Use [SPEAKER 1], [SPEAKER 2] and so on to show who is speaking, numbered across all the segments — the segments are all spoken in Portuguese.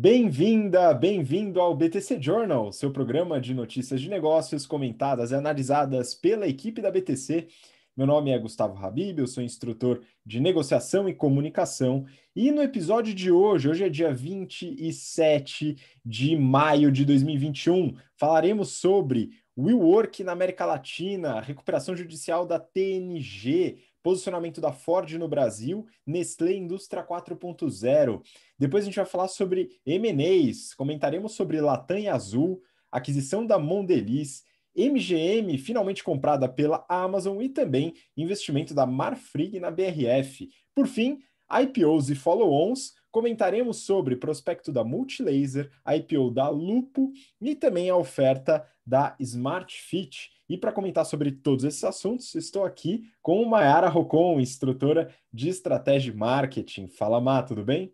[SPEAKER 1] Bem-vinda, bem-vindo ao BTC Journal, seu programa de notícias de negócios comentadas e analisadas pela equipe da BTC. Meu nome é Gustavo Habib, eu sou instrutor de negociação e comunicação. E no episódio de hoje, hoje é dia 27 de maio de 2021, falaremos sobre Will Work na América Latina, recuperação judicial da TNG, posicionamento da Ford no Brasil, Nestlé Indústria 4.0. Depois a gente vai falar sobre M&As, comentaremos sobre Latam e Azul, aquisição da Mondeliz, MGM finalmente comprada pela Amazon e também investimento da Marfrig na BRF. Por fim, IPOs e follow-ons, comentaremos sobre prospecto da Multilaser, IPO da Lupo e também a oferta da Smart Fit. E para comentar sobre todos esses assuntos, estou aqui com Mayara Rocon, instrutora de estratégia e marketing. Fala, Má, tudo bem?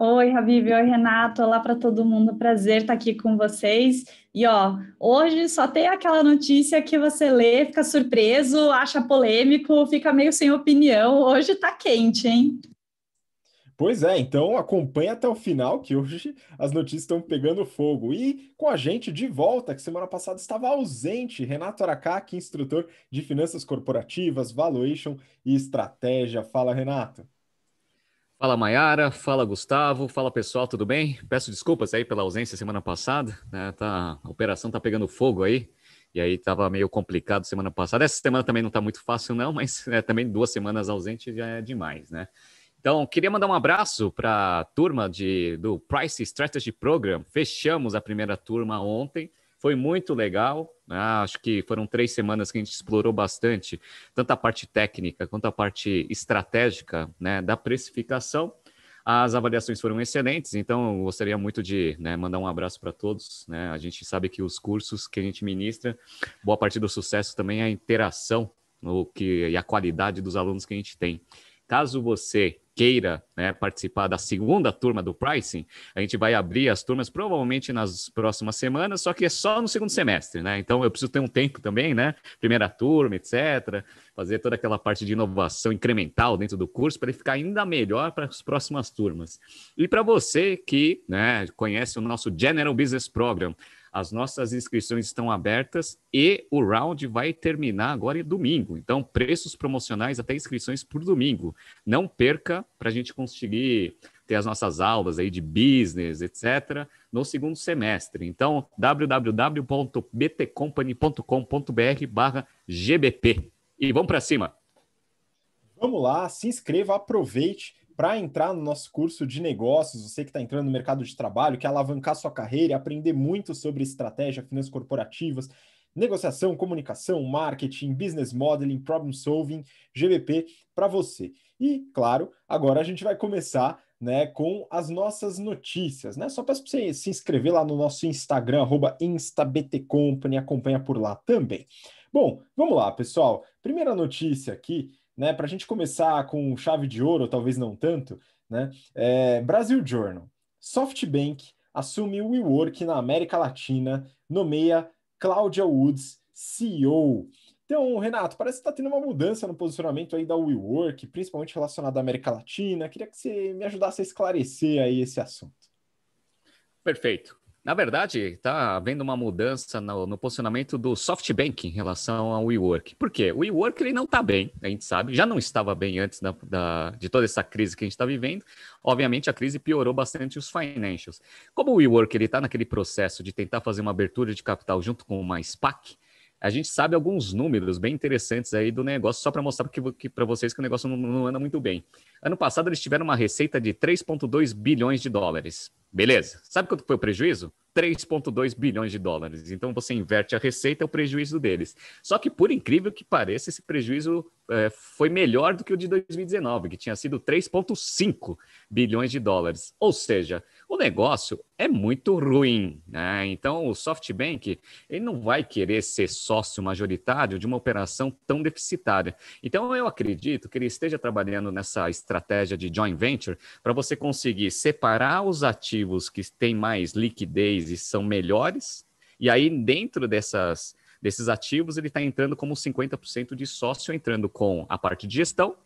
[SPEAKER 2] Oi, Habib, oi, Renato. Olá para todo mundo. Prazer estar aqui com vocês. E ó, hoje só tem aquela notícia que você lê, fica surpreso, acha polêmico, fica meio sem opinião. Hoje tá quente, hein?
[SPEAKER 1] Pois é, então acompanha até o final que hoje as notícias estão pegando fogo. E com a gente de volta, que semana passada estava ausente, Renato Aracaki, instrutor de finanças corporativas, valuation e estratégia. Fala, Renato.
[SPEAKER 3] Fala, Mayara. Fala, Gustavo. Fala, pessoal, tudo bem? Peço desculpas aí pela ausência semana passada, né? Tá, a operação tá pegando fogo aí. E aí estava meio complicado semana passada. Essa semana também não está muito fácil, não, mas né, também duas semanas ausente já é demais, né? Então, queria mandar um abraço para a turma de, do Price Strategy Program. Fechamos a primeira turma ontem. Foi muito legal. Ah, acho que foram três semanas que a gente explorou bastante, tanto a parte técnica quanto a parte estratégica né, da precificação. As avaliações foram excelentes, então eu gostaria muito de né, mandar um abraço para todos. Né? A gente sabe que os cursos que a gente ministra, boa parte do sucesso também é a interação o que, e a qualidade dos alunos que a gente tem. Caso você queira né, participar da segunda turma do pricing, a gente vai abrir as turmas provavelmente nas próximas semanas, só que é só no segundo semestre, né? Então eu preciso ter um tempo também, né? Primeira turma, etc. Fazer toda aquela parte de inovação incremental dentro do curso para ele ficar ainda melhor para as próximas turmas. E para você que né, conhece o nosso General Business Program, as nossas inscrições estão abertas e o round vai terminar agora em domingo. Então, preços promocionais até inscrições por domingo. Não perca para a gente conseguir ter as nossas aulas aí de business, etc., no segundo semestre. Então, www.btcompany.com.br barra GBP. E vamos para cima!
[SPEAKER 1] Vamos lá, se inscreva, aproveite para entrar no nosso curso de negócios, você que está entrando no mercado de trabalho, quer alavancar sua carreira, aprender muito sobre estratégia, finanças corporativas, negociação, comunicação, marketing, business modeling, problem solving, GBP para você. E, claro, agora a gente vai começar né, com as nossas notícias. Né? Só peço para você se inscrever lá no nosso Instagram, arroba instabtcompany, acompanha por lá também. Bom, vamos lá, pessoal. Primeira notícia aqui né, para a gente começar com chave de ouro, talvez não tanto, né, é, Brasil Journal. SoftBank assume o WeWork na América Latina, nomeia Cláudia Woods CEO. Então, Renato, parece que está tendo uma mudança no posicionamento aí da WeWork, principalmente relacionada à América Latina. Queria que você me ajudasse a esclarecer aí esse assunto.
[SPEAKER 3] Perfeito. Na verdade, está havendo uma mudança no, no, posicionamento do SoftBank em relação ao WeWork. Por quê? O WeWork ele não está bem, a gente sabe, já não estava bem antes da, da, de toda essa crise que a gente está vivendo. Obviamente, a crise piorou bastante os financials. Como o WeWork está naquele processo de tentar fazer uma abertura de capital junto com uma SPAC, a gente sabe alguns números bem interessantes aí do negócio, só para mostrar para vocês que o negócio não, não anda muito bem. Ano passado, eles tiveram uma receita de 3,2 bilhões de dólares. Beleza. Sabe quanto foi o prejuízo? 3,2 bilhões de dólares. Então você inverte a receita, é o prejuízo deles. Só que, por incrível que pareça, esse prejuízo é, foi melhor do que o de 2019, que tinha sido 3,5 bilhões de dólares. Ou seja, o negócio é muito ruim. Né? Então o SoftBank ele não vai querer ser sócio majoritário de uma operação tão deficitária. Então eu acredito que ele esteja trabalhando nessa estratégia de joint venture para você conseguir separar os ativos ativos que têm mais liquidez e são melhores, e aí dentro dessas, desses ativos ele está entrando como 50% de sócio, entrando com a parte de gestão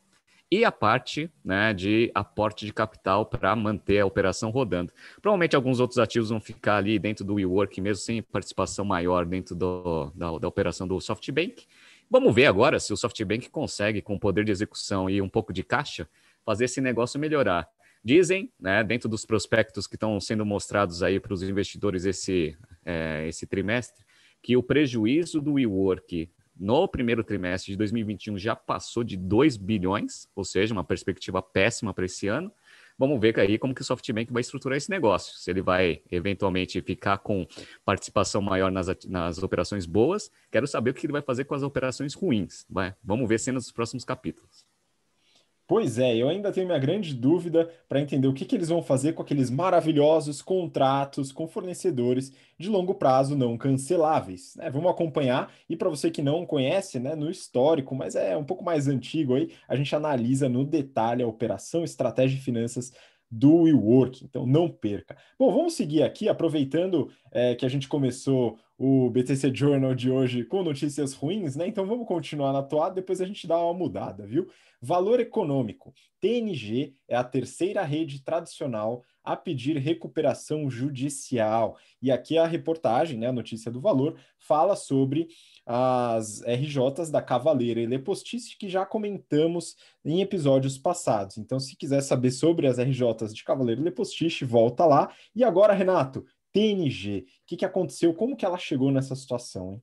[SPEAKER 3] e a parte né, de aporte de capital para manter a operação rodando. Provavelmente alguns outros ativos vão ficar ali dentro do WeWork, mesmo sem participação maior dentro do, da, da operação do SoftBank. Vamos ver agora se o SoftBank consegue, com poder de execução e um pouco de caixa, fazer esse negócio melhorar. Dizem, né, dentro dos prospectos que estão sendo mostrados aí para os investidores esse, é, esse trimestre, que o prejuízo do WeWork no primeiro trimestre de 2021 já passou de 2 bilhões, ou seja, uma perspectiva péssima para esse ano. Vamos ver aí como que o SoftBank vai estruturar esse negócio. Se ele vai eventualmente ficar com participação maior nas, nas operações boas, quero saber o que ele vai fazer com as operações ruins. Vai, né? vamos ver cenas dos próximos capítulos.
[SPEAKER 1] Pois é, eu ainda tenho minha grande dúvida para entender o que, que eles vão fazer com aqueles maravilhosos contratos com fornecedores de longo prazo não canceláveis. Né? Vamos acompanhar e para você que não conhece, né, no histórico, mas é um pouco mais antigo aí, a gente analisa no detalhe a operação, estratégia e finanças do WeWork. Então não perca. Bom, vamos seguir aqui, aproveitando é, que a gente começou o BTC Journal de hoje com notícias ruins, né? Então vamos continuar na toada, depois a gente dá uma mudada, viu? Valor econômico. TNG é a terceira rede tradicional a pedir recuperação judicial. E aqui a reportagem, né, a notícia do valor, fala sobre as RJs da Cavaleira e Lepostice, que já comentamos em episódios passados. Então, se quiser saber sobre as RJs de Cavaleiro e Lepostiche, volta lá. E agora, Renato, TNG, o que, que aconteceu? Como que ela chegou nessa situação, hein?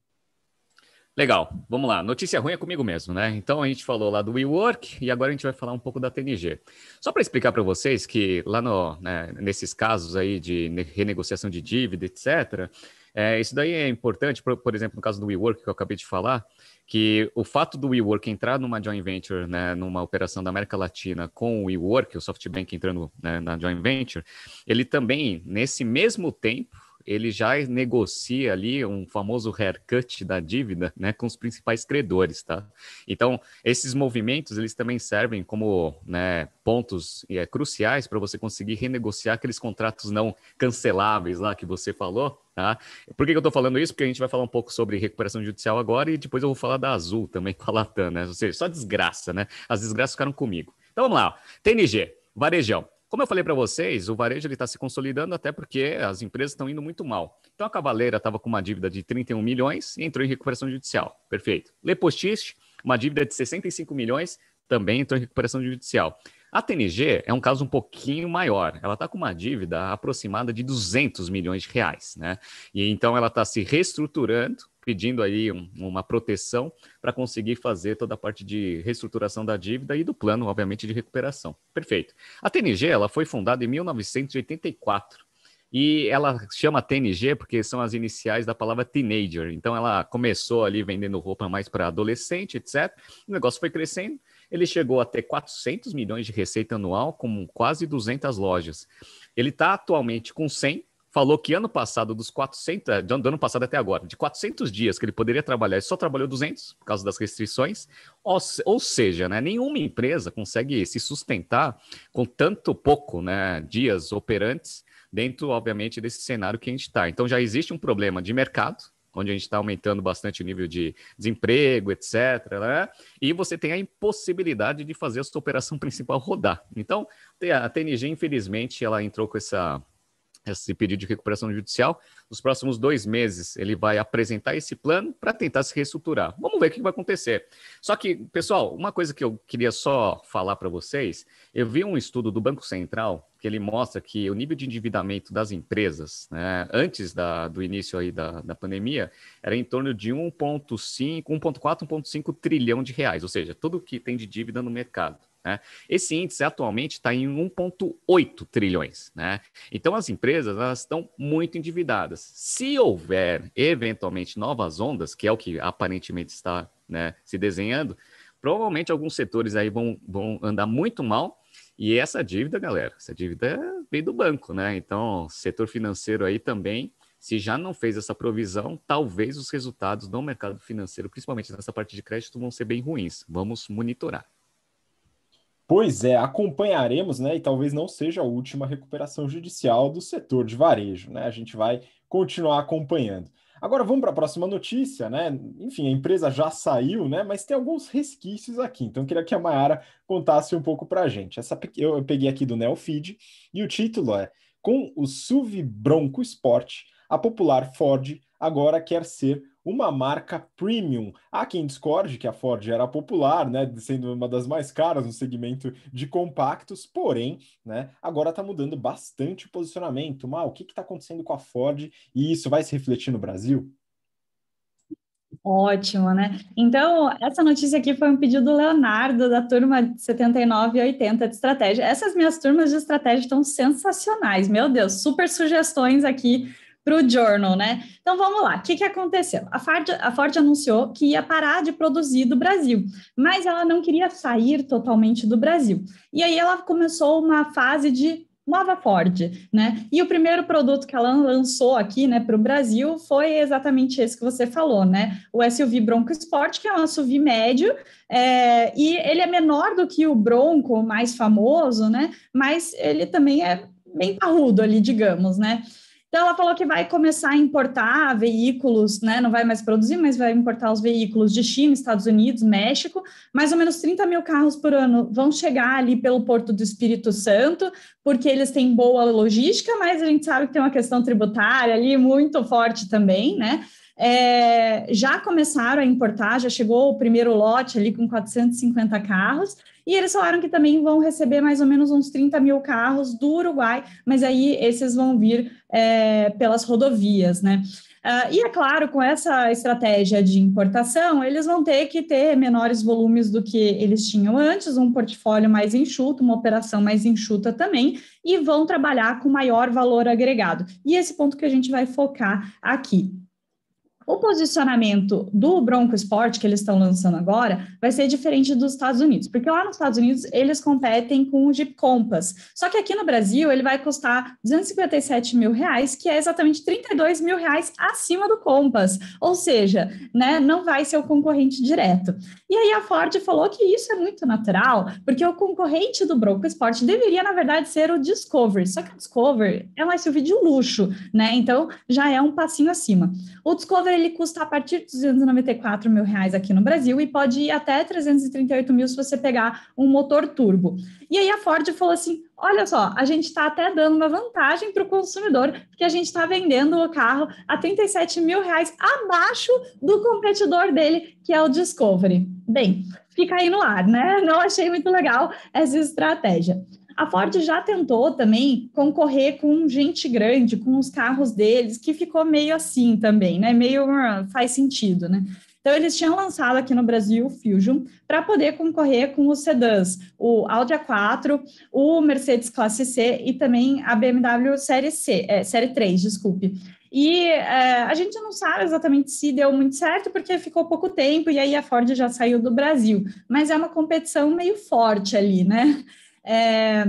[SPEAKER 3] Legal, vamos lá. Notícia ruim é comigo mesmo, né? Então a gente falou lá do WeWork e agora a gente vai falar um pouco da TNG. Só para explicar para vocês que lá no, né, nesses casos aí de renegociação de dívida, etc., é, isso daí é importante, por, por, exemplo, no caso do WeWork, que eu acabei de falar, que o fato do WeWork entrar numa joint venture, né, numa operação da América Latina com o WeWork, o SoftBank entrando né, na joint venture, ele também, nesse mesmo tempo, ele já negocia ali um famoso haircut da dívida, né, com os principais credores, tá? Então, esses movimentos, eles também servem como, né, pontos é, cruciais para você conseguir renegociar aqueles contratos não canceláveis lá que você falou, Tá? Por que, que eu estou falando isso? Porque a gente vai falar um pouco sobre recuperação judicial agora e depois eu vou falar da Azul também com a Latam, né? Ou seja, só desgraça, né? As desgraças ficaram comigo. Então vamos lá. TNG, varejão. Como eu falei para vocês, o varejo está se consolidando até porque as empresas estão indo muito mal. Então a Cavaleira estava com uma dívida de 31 milhões e entrou em recuperação judicial. Perfeito. Lepostiche, uma dívida de 65 milhões, também entrou em recuperação judicial. A TNG é um caso um pouquinho maior. Ela está com uma dívida aproximada de 200 milhões de reais, né? E então ela está se reestruturando pedindo aí um, uma proteção para conseguir fazer toda a parte de reestruturação da dívida e do plano, obviamente, de recuperação. Perfeito. A TNG ela foi fundada em 1984 e ela chama TNG porque são as iniciais da palavra teenager. Então ela começou ali vendendo roupa mais para adolescente, etc. O negócio foi crescendo. Ele chegou a ter 400 milhões de receita anual, com quase 200 lojas. Ele está atualmente com 100 falou que ano passado, dos 400, é, do ano passado até agora, de 400 dias que ele poderia trabalhar, ele só trabalhou 200 por causa das restrições. Ou, ou seja, né, nenhuma empresa consegue se sustentar com tanto pouco né, dias operantes dentro, obviamente, desse cenário que a gente está. Então já existe um problema de mercado, onde a gente está aumentando bastante o nível de desemprego, etc. Né? E você tem a impossibilidade de fazer a sua operação principal rodar. Então, a TNG, infelizmente, ela entrou com essa esse pedido de recuperação judicial. Nos próximos dois meses, ele vai apresentar esse plano para tentar se reestruturar. Vamos ver o que vai acontecer. Só que, pessoal, uma coisa que eu queria só falar para vocês: eu vi um estudo do Banco Central que ele mostra que o nível de endividamento das empresas, né, antes da, do início aí da, da pandemia, era em torno de 1,5, 1,4, 1,5 trilhão de reais, ou seja, tudo que tem de dívida no mercado. Né? Esse índice atualmente está em 1,8 trilhões. Né? Então, as empresas elas estão muito endividadas. Se houver, eventualmente, novas ondas, que é o que aparentemente está né, se desenhando, provavelmente alguns setores aí vão, vão andar muito mal. E essa dívida, galera, essa dívida vem do banco, né? Então, setor financeiro aí também se já não fez essa provisão, talvez os resultados do mercado financeiro, principalmente nessa parte
[SPEAKER 1] de crédito, vão ser bem ruins. Vamos monitorar. Pois é, acompanharemos, né, e talvez não seja a última recuperação judicial do setor de varejo, né? A gente vai continuar acompanhando. Agora vamos para a próxima notícia, né? Enfim, a empresa já saiu, né? Mas tem alguns resquícios aqui. Então queria que a Mayara contasse um pouco para a gente. Essa eu peguei aqui do Neofeed e o título é: Com o SUV Bronco Sport, a popular Ford agora quer ser uma marca premium. Há quem discorde que a Ford era popular, né, sendo uma das mais caras no segmento de compactos, porém, né, agora está mudando bastante o posicionamento. Mal, o que está acontecendo com a Ford e isso vai se refletir no Brasil?
[SPEAKER 2] Ótimo, né? Então, essa notícia aqui foi um pedido do Leonardo, da turma de 79 e 80 de estratégia. Essas minhas turmas de estratégia estão sensacionais, meu Deus, super sugestões aqui para o Journal, né? Então vamos lá, o que, que aconteceu? A Ford, a Ford anunciou que ia parar de produzir do Brasil, mas ela não queria sair totalmente do Brasil. E aí ela começou uma fase de nova Ford, né? E o primeiro produto que ela lançou aqui, né, para o Brasil foi exatamente esse que você falou, né? O SUV Bronco Sport, que é um SUV médio, é, e ele é menor do que o Bronco, mais famoso, né? Mas ele também é bem parrudo ali, digamos, né? Então ela falou que vai começar a importar veículos, né? Não vai mais produzir, mas vai importar os veículos de China, Estados Unidos, México. Mais ou menos 30 mil carros por ano vão chegar ali pelo Porto do Espírito Santo, porque eles têm boa logística, mas a gente sabe que tem uma questão tributária ali muito forte também, né? É, já começaram a importar, já chegou o primeiro lote ali com 450 carros. E eles falaram que também vão receber mais ou menos uns 30 mil carros do Uruguai, mas aí esses vão vir é, pelas rodovias, né? Uh, e é claro, com essa estratégia de importação, eles vão ter que ter menores volumes do que eles tinham antes, um portfólio mais enxuto, uma operação mais enxuta também, e vão trabalhar com maior valor agregado. E esse ponto que a gente vai focar aqui. O posicionamento do Bronco Sport que eles estão lançando agora vai ser diferente dos Estados Unidos, porque lá nos Estados Unidos eles competem com o Jeep Compass. Só que aqui no Brasil ele vai custar 257 mil reais, que é exatamente 32 mil reais acima do Compass. Ou seja, né, não vai ser o concorrente direto. E aí a Ford falou que isso é muito natural, porque o concorrente do Bronco Sport deveria, na verdade, ser o Discovery. Só que o Discovery é um SUV de luxo, né? Então já é um passinho acima. O Discovery ele custa a partir de 294 mil reais aqui no Brasil e pode ir até 338 mil se você pegar um motor turbo. E aí a Ford falou assim: olha só, a gente está até dando uma vantagem para o consumidor, porque a gente está vendendo o carro a 37 mil reais abaixo do competidor dele, que é o Discovery. Bem, fica aí no ar, né? Não achei muito legal essa estratégia. A Ford já tentou também concorrer com gente grande, com os carros deles, que ficou meio assim também, né? Meio ah, faz sentido, né? Então, eles tinham lançado aqui no Brasil o Fusion para poder concorrer com os sedãs, o Audi A4, o Mercedes Classe C e também a BMW Série, C, é, série 3, desculpe. E é, a gente não sabe exatamente se deu muito certo, porque ficou pouco tempo e aí a Ford já saiu do Brasil. Mas é uma competição meio forte ali, né? É,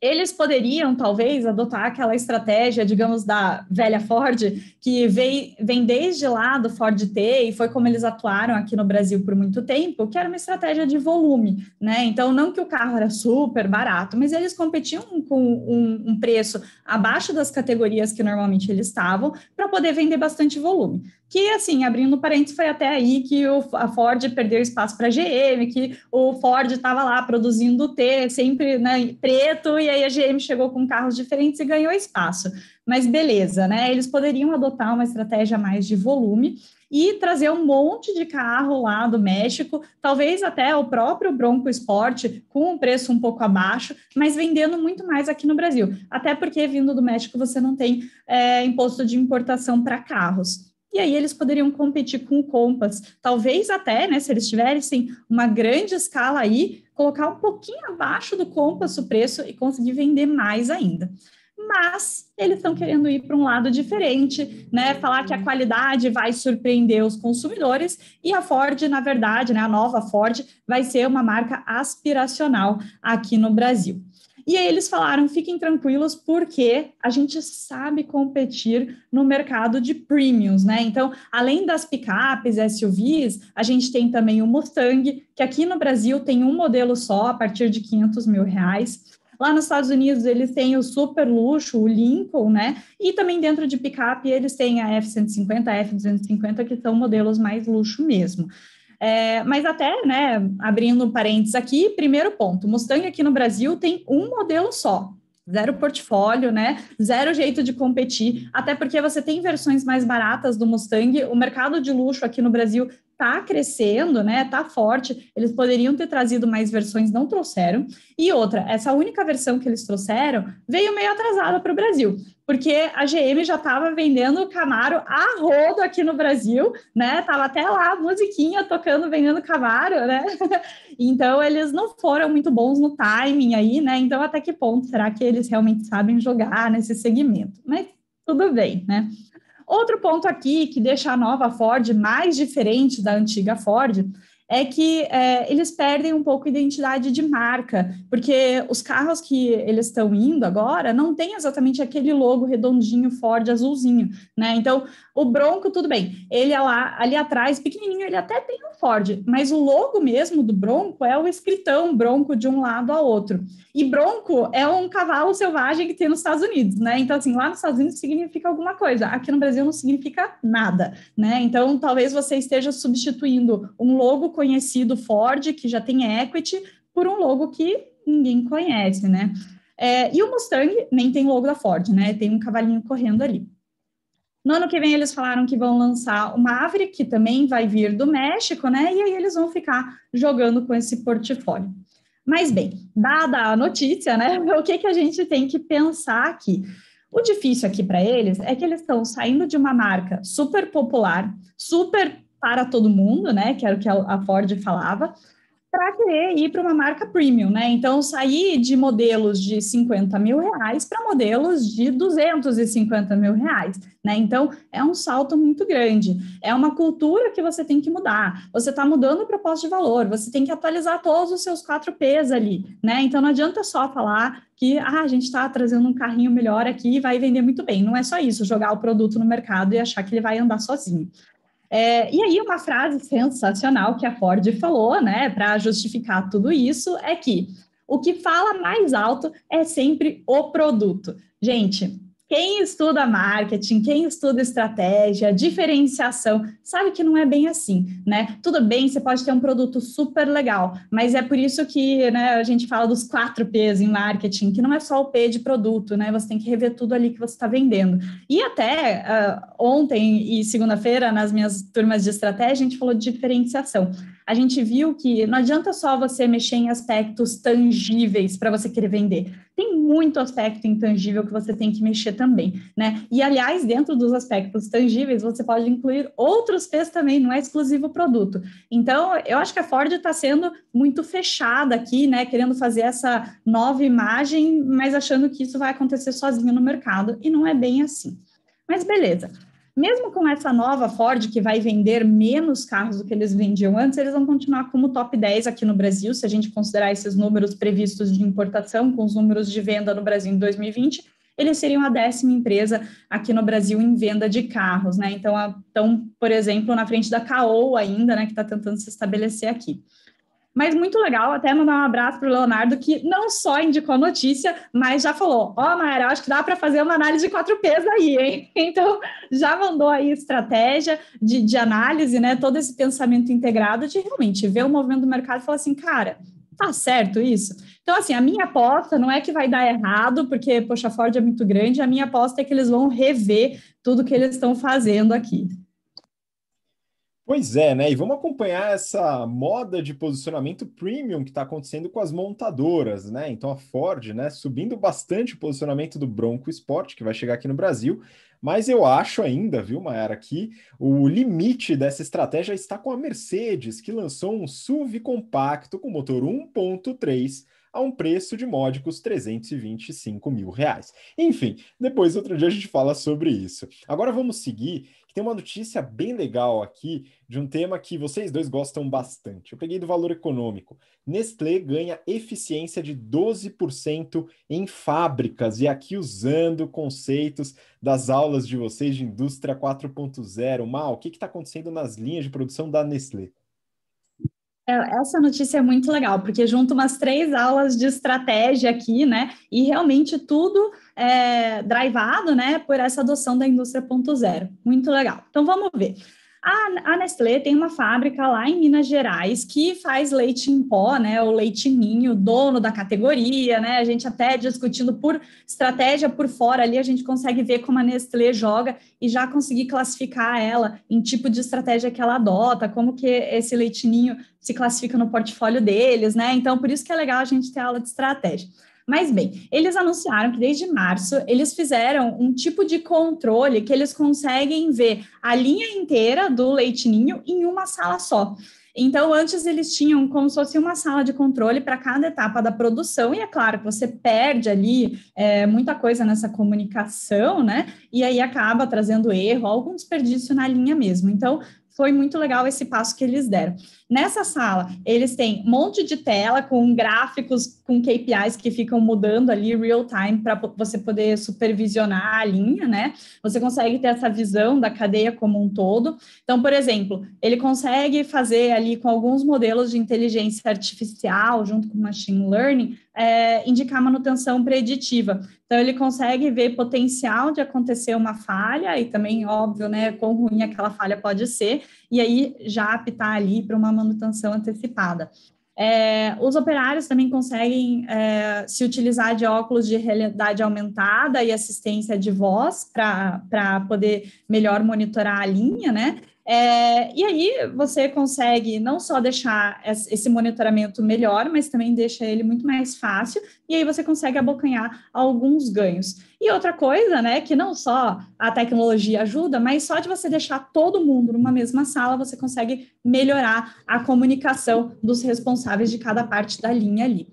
[SPEAKER 2] eles poderiam, talvez, adotar aquela estratégia, digamos, da velha Ford, que vem, vem desde lá do Ford T, e foi como eles atuaram aqui no Brasil por muito tempo, que era uma estratégia de volume, né? Então, não que o carro era super barato, mas eles competiam com um, um preço abaixo das categorias que normalmente eles estavam, para poder vender bastante volume que, assim, abrindo parênteses, foi até aí que o, a Ford perdeu espaço para a GM, que o Ford estava lá produzindo o T, sempre né, preto, e aí a GM chegou com carros diferentes e ganhou espaço. Mas beleza, né? Eles poderiam adotar uma estratégia mais de volume e trazer um monte de carro lá do México, talvez até o próprio Bronco Sport com um preço um pouco abaixo, mas vendendo muito mais aqui no Brasil. Até porque vindo do México você não tem é, imposto de importação para carros e aí eles poderiam competir com o Compass. Talvez até, né, se eles tivessem uma grande escala aí, colocar um pouquinho abaixo do Compass o preço e conseguir vender mais ainda. Mas eles estão querendo ir para um lado diferente, né? Falar que a qualidade vai surpreender os consumidores e a Ford, na verdade, né, a nova Ford vai ser uma marca aspiracional aqui no Brasil. E aí eles falaram: fiquem tranquilos, porque a gente sabe competir no mercado de premiums, né? Então, além das picapes, SUVs, a gente tem também o Mustang, que aqui no Brasil tem um modelo só, a partir de 500 mil reais. Lá nos Estados Unidos eles têm o super luxo, o Lincoln, né? E também dentro de picape eles têm a F-150, a F-250, que são modelos mais luxo mesmo. É, mas até, né, abrindo parênteses aqui, primeiro ponto, Mustang aqui no Brasil tem um modelo só, zero portfólio, né? Zero jeito de competir, até porque você tem versões mais baratas do Mustang. O mercado de luxo aqui no Brasil está crescendo, né? Está forte. Eles poderiam ter trazido mais versões, não trouxeram. E outra, essa única versão que eles trouxeram veio meio atrasada para o Brasil, porque a GM já estava vendendo o Camaro a rodo aqui no Brasil, né? Tava até lá a musiquinha tocando, vendendo Camaro, né? então eles não foram muito bons no timing aí, né? Então até que ponto será que eles realmente sabem jogar nesse segmento? Mas tudo bem, né? Outro ponto aqui que deixa a nova Ford mais diferente da antiga Ford é que é, eles perdem um pouco a identidade de marca, porque os carros que eles estão indo agora não tem exatamente aquele logo redondinho Ford azulzinho, né? Então, o Bronco, tudo bem, ele é lá, ali atrás, pequenininho, ele até tem um Ford, mas o logo mesmo do Bronco é o escritão Bronco de um lado a outro. E bronco é um cavalo selvagem que tem nos Estados Unidos, né? Então, assim, lá nos Estados Unidos significa alguma coisa, aqui no Brasil não significa nada, né? Então, talvez você esteja substituindo um logo conhecido Ford, que já tem equity, por um logo que ninguém conhece, né? É, e o Mustang nem tem logo da Ford, né? Tem um cavalinho correndo ali. No ano que vem eles falaram que vão lançar uma árvore que também vai vir do México, né? E aí eles vão ficar jogando com esse portfólio. Mas bem, dada a notícia, né? O que, que a gente tem que pensar aqui? O difícil aqui para eles é que eles estão saindo de uma marca super popular, super para todo mundo, né? Que era o que a Ford falava, para querer ir para uma marca premium, né? Então, sair de modelos de 50 mil reais para modelos de 250 mil reais, né? Então, é um salto muito grande. É uma cultura que você tem que mudar. Você está mudando o propósito de valor, você tem que atualizar todos os seus quatro P's ali, né? Então, não adianta só falar que ah, a gente está trazendo um carrinho melhor aqui e vai vender muito bem. Não é só isso, jogar o produto no mercado e achar que ele vai andar sozinho. É, e aí, uma frase sensacional que a Ford falou, né, para justificar tudo isso, é que o que fala mais alto é sempre o produto. Gente, quem estuda marketing, quem estuda estratégia, diferenciação, sabe que não é bem assim, né? Tudo bem, você pode ter um produto super legal, mas é por isso que né, a gente fala dos quatro P's em marketing, que não é só o P de produto, né? Você tem que rever tudo ali que você está vendendo. E até uh, ontem e segunda-feira, nas minhas turmas de estratégia, a gente falou de diferenciação a gente viu que não adianta só você mexer em aspectos tangíveis para você querer vender. Tem muito aspecto intangível que você tem que mexer também, né? E aliás, dentro dos aspectos tangíveis, você pode incluir outros P's também, não é exclusivo produto. Então, eu acho que a Ford está sendo muito fechada aqui, né? Querendo fazer essa nova imagem, mas achando que isso vai acontecer sozinho no mercado, e não é bem assim. Mas beleza. Mesmo com essa nova Ford, que vai vender menos carros do que eles vendiam antes, eles vão continuar como top 10 aqui no Brasil, se a gente considerar esses números previstos de importação com os números de venda no Brasil em 2020, eles seriam a décima empresa aqui no Brasil em venda de carros, né? Então, estão, por exemplo, na frente da CAO ainda, né, que está tentando se estabelecer aqui. Mas muito legal, até mandar um abraço para o Leonardo, que não só indicou a notícia, mas já falou: Ó, oh, Mayara, acho que dá para fazer uma análise de 4Ps aí, hein? Então, já mandou aí estratégia de, de análise, né? Todo esse pensamento integrado de realmente ver o movimento do mercado e falar assim, cara, tá certo isso? Então, assim, a minha aposta não é que vai dar errado, porque, poxa, a Ford é muito grande, a minha aposta é que eles vão rever tudo que eles estão fazendo aqui.
[SPEAKER 1] Pois é, né? E vamos acompanhar essa moda de posicionamento premium que está acontecendo com as montadoras, né? Então a Ford, né, subindo bastante o posicionamento do Bronco Sport, que vai chegar aqui no Brasil, mas eu acho ainda, viu, Maera, que o limite dessa estratégia está com a Mercedes, que lançou um SUV compacto com motor 1.3 a um preço de módicos 325 mil reais. Enfim, depois outro dia a gente fala sobre isso. Agora vamos seguir que tem uma notícia bem legal aqui de um tema que vocês dois gostam bastante. Eu peguei do valor econômico. Nestlé ganha eficiência de 12% em fábricas, e aqui usando conceitos das aulas de vocês de indústria 4.0. Mal, o que está acontecendo nas linhas de produção da Nestlé?
[SPEAKER 2] É, essa notícia é muito legal, porque junto umas três aulas de estratégia aqui, né? E realmente tudo é drivado, né, por essa adoção da indústria 0.0. Muito legal. Então vamos ver. A, a Nestlé tem uma fábrica lá em Minas Gerais que faz leite em pó, né? O leite ninho, dono da categoria, né? A gente até discutindo por estratégia por fora ali, a gente consegue ver como a Nestlé joga e já conseguir classificar ela em tipo de estratégia que ela adota, como que esse leitinho se classifica no portfólio deles, né? Então, por isso que é legal a gente ter aula de estratégia. Mas bem, eles anunciaram que desde março eles fizeram um tipo de controle que eles conseguem ver a linha inteira do leitinho em uma sala só. Então, antes eles tinham como se fosse uma sala de controle para cada etapa da produção, e é claro que você perde ali é, muita coisa nessa comunicação, né? E aí acaba trazendo erro, algum desperdício na linha mesmo. Então, foi muito legal esse passo que eles deram. Nessa sala, eles têm um monte de tela com gráficos, com KPIs que ficam mudando ali real time para você poder supervisionar a linha, né? Você consegue ter essa visão da cadeia como um todo. Então, por exemplo, ele consegue fazer ali com alguns modelos de inteligência artificial, junto com machine learning, é, indicar manutenção preditiva. Então, ele consegue ver potencial de acontecer uma falha, e também, óbvio, né, quão ruim aquela falha pode ser, e aí já apitar ali para uma manutenção antecipada. É, os operários também conseguem é, se utilizar de óculos de realidade aumentada e assistência de voz para poder melhor monitorar a linha, né? É, e aí você consegue não só deixar esse monitoramento melhor, mas também deixa ele muito mais fácil, e aí você consegue abocanhar alguns ganhos. E outra coisa, né, que não só a tecnologia ajuda, mas só de você deixar todo mundo numa mesma sala, você consegue melhorar a comunicação dos responsáveis de cada parte da linha ali.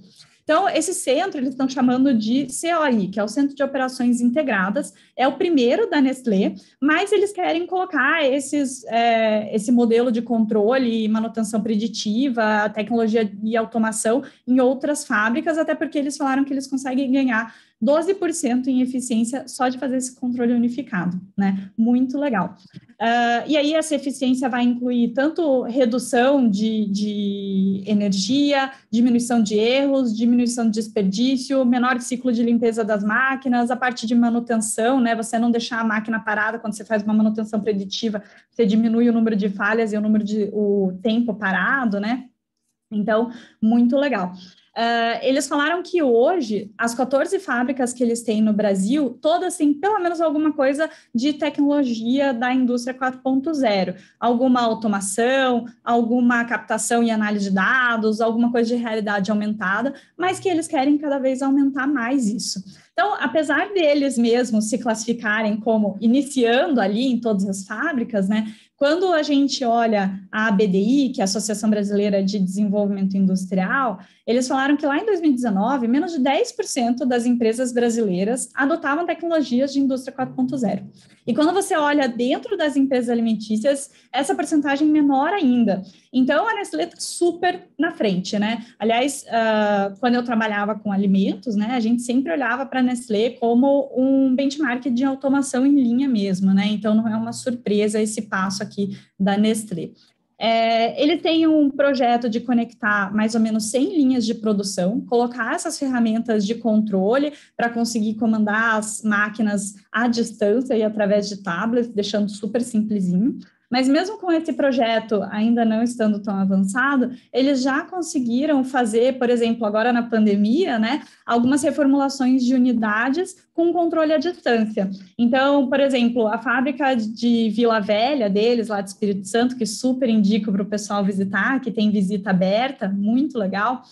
[SPEAKER 2] Então, esse centro eles estão chamando de COI, que é o Centro de Operações Integradas, é o primeiro da Nestlé, mas eles querem colocar esses, é, esse modelo de controle e manutenção preditiva, tecnologia e automação em outras fábricas, até porque eles falaram que eles conseguem ganhar 12% em eficiência só de fazer esse controle unificado, né? Muito legal. Uh, e aí, essa eficiência vai incluir tanto redução de, de energia, diminuição de erros, diminuição de desperdício, menor ciclo de limpeza das máquinas, a parte de manutenção, né? Você não deixar a máquina parada quando você faz uma manutenção preditiva, você diminui o número de falhas e o número de o tempo parado, né? Então, muito legal. Uh, eles falaram que hoje as 14 fábricas que eles têm no Brasil, todas têm pelo menos alguma coisa de tecnologia da indústria 4.0, alguma automação, alguma captação e análise de dados, alguma coisa de realidade aumentada, mas que eles querem cada vez aumentar mais isso. Então, apesar deles mesmos se classificarem como iniciando ali em todas as fábricas, né, quando a gente olha a ABDI, que é a Associação Brasileira de Desenvolvimento Industrial, eles falaram que lá em 2019, menos de 10% das empresas brasileiras adotavam tecnologias de indústria 4.0. E quando você olha dentro das empresas alimentícias, essa porcentagem é menor ainda. Então, a Nestlé está super na frente, né? Aliás, uh, quando eu trabalhava com alimentos, né, a gente sempre olhava para a Nestlé como um benchmark de automação em linha mesmo, né? Então, não é uma surpresa esse passo aqui da Nestlé. É, ele tem um projeto de conectar mais ou menos 100 linhas de produção, colocar essas ferramentas de controle para conseguir comandar as máquinas à distância e através de tablets, deixando super simplesinho. Mas mesmo com esse projeto ainda não estando tão avançado, eles já conseguiram fazer, por exemplo, agora na pandemia, né, algumas reformulações de unidades com controle à distância. Então, por exemplo, a fábrica de Vila Velha deles, lá de Espírito Santo, que super indico para o pessoal visitar, que tem visita aberta, muito legal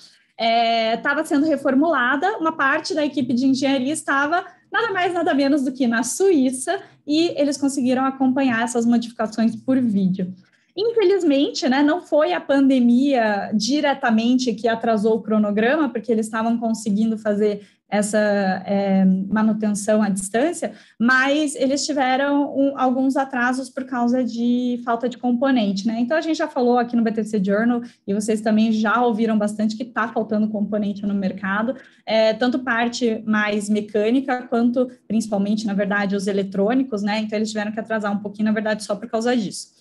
[SPEAKER 2] estava eh, é, sendo reformulada, uma parte da equipe de engenharia estava nada mais, nada menos do que na Suíça, e eles conseguiram acompanhar essas modificações por vídeo. Infelizmente, né, não foi a pandemia diretamente que atrasou o cronograma, porque eles estavam conseguindo fazer essa é, manutenção à distância, mas eles tiveram um, alguns atrasos por causa de falta de componente, né? Então a gente já falou aqui no BTC Journal e vocês também já ouviram bastante que está faltando componente no mercado, é, tanto parte mais mecânica quanto principalmente, na verdade, os eletrônicos, né? Então eles tiveram que atrasar um pouquinho, na verdade, só por causa disso.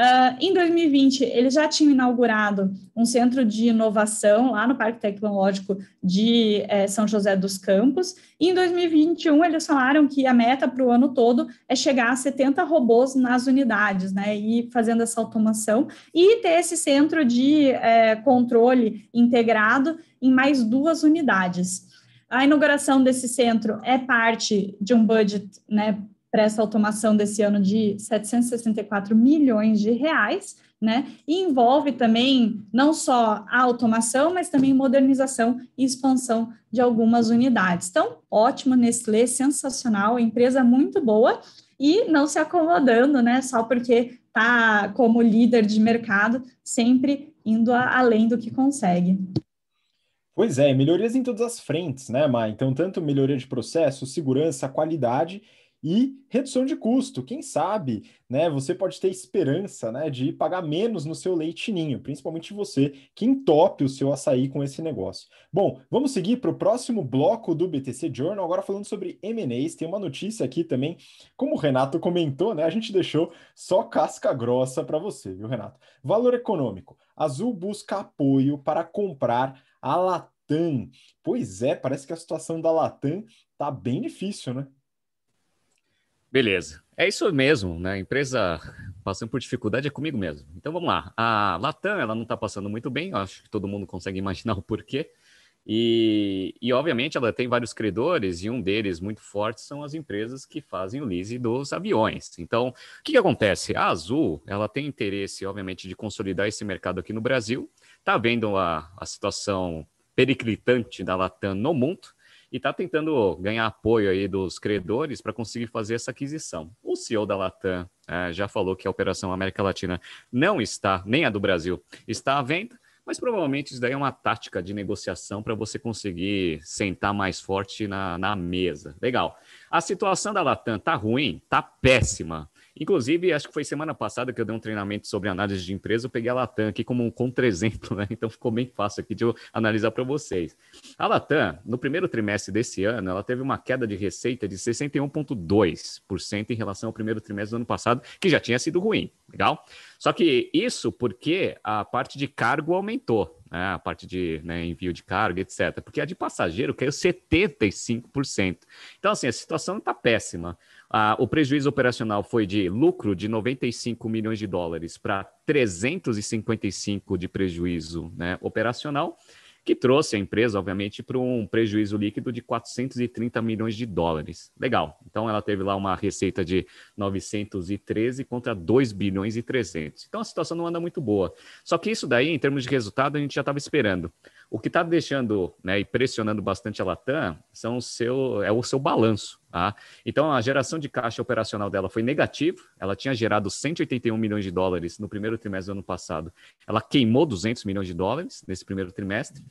[SPEAKER 2] Uh, em 2020, eles já tinham inaugurado um centro de inovação lá no Parque Tecnológico de eh, São José dos Campos. E em 2021, eles falaram que a meta para o ano todo é chegar a 70 robôs nas unidades, né? E fazendo essa automação e ter esse centro de eh, controle integrado em mais duas unidades. A inauguração desse centro é parte de um budget né, para essa automação desse ano de 764 milhões de reais, né? E envolve também não só a automação, mas também modernização e expansão de algumas unidades. Então, ótimo, Nestlé, sensacional, empresa muito boa e não se acomodando, né? Só porque tá como líder de mercado, sempre indo a, além do que consegue.
[SPEAKER 1] Pois é, melhorias em todas as frentes, né, Mai? Então, tanto melhoria de processo, segurança, qualidade e redução de custo. Quem sabe, né? Você pode ter esperança, né, de pagar menos no seu leitinho, principalmente você que entope o seu açaí com esse negócio. Bom, vamos seguir para o próximo bloco do BTC Journal, agora falando sobre M&As. Tem uma notícia aqui também, como o Renato comentou, né? A gente deixou só casca grossa para você, viu, Renato? Valor econômico. Azul busca apoio para comprar a Latam. Pois é, parece que a situação da Latam tá bem difícil, né?
[SPEAKER 3] Beleza. É isso mesmo, né? A empresa passando por dificuldade é comigo mesmo. Então vamos lá. A Latam, ela não está passando muito bem, acho que todo mundo consegue imaginar o porquê. E, e, obviamente ela tem vários credores e um deles muito forte são as empresas que fazem o lease dos aviões. Então, o que, que acontece? A Azul, ela tem interesse, obviamente, de consolidar esse mercado aqui no Brasil. Está vendo a, a situação periclitante da Latam no mundo e está tentando ganhar apoio aí dos credores para conseguir fazer essa aquisição. O CEO da Latam é, já falou que a operação América Latina não está, nem a do Brasil, está à venda, mas provavelmente isso daí é uma tática de negociação para você conseguir sentar mais forte na, na mesa. Legal. A situação da Latam tá ruim, tá péssima. Inclusive, acho que foi semana passada que eu dei um treinamento sobre análise de empresa, eu peguei a Latam aqui como um contra-exemplo, né? Então ficou bem fácil aqui de eu analisar para vocês. A Latam, no primeiro trimestre desse ano, ela teve uma queda de receita de 61,2% em relação ao primeiro trimestre do ano passado, que já tinha sido ruim, legal? Só que isso porque a parte de cargo aumentou, né? a parte de né, envio de cargo, etc. Porque a de passageiro caiu 75%. Então, assim, a situação está péssima. Ah, o prejuízo operacional foi de lucro de 95 milhões de dólares para 355 de prejuízo né, operacional, que trouxe a empresa, obviamente, para um prejuízo líquido de 430 milhões de dólares. Legal. Então, ela teve lá uma receita de 913 contra 2 bilhões e 300. Então, a situação não anda muito boa. Só que isso daí, em termos de resultado, a gente já estava esperando. O que está deixando né, e pressionando bastante a Latam são o seu, é o seu balanço. Tá? Então, a geração de caixa operacional dela foi negativa. Ela tinha gerado 181 milhões de dólares no primeiro trimestre do ano passado. Ela queimou 200 milhões de dólares nesse primeiro trimestre.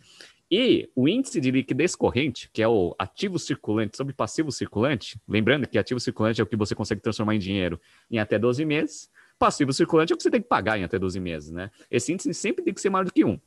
[SPEAKER 3] E o índice de liquidez corrente, que é o ativo circulante sobre passivo circulante, lembrando que ativo circulante é o que você consegue transformar em dinheiro em até 12 meses, passivo circulante é o que você tem que pagar em até 12 meses, né? Esse índice sempre tem que ser maior do que um.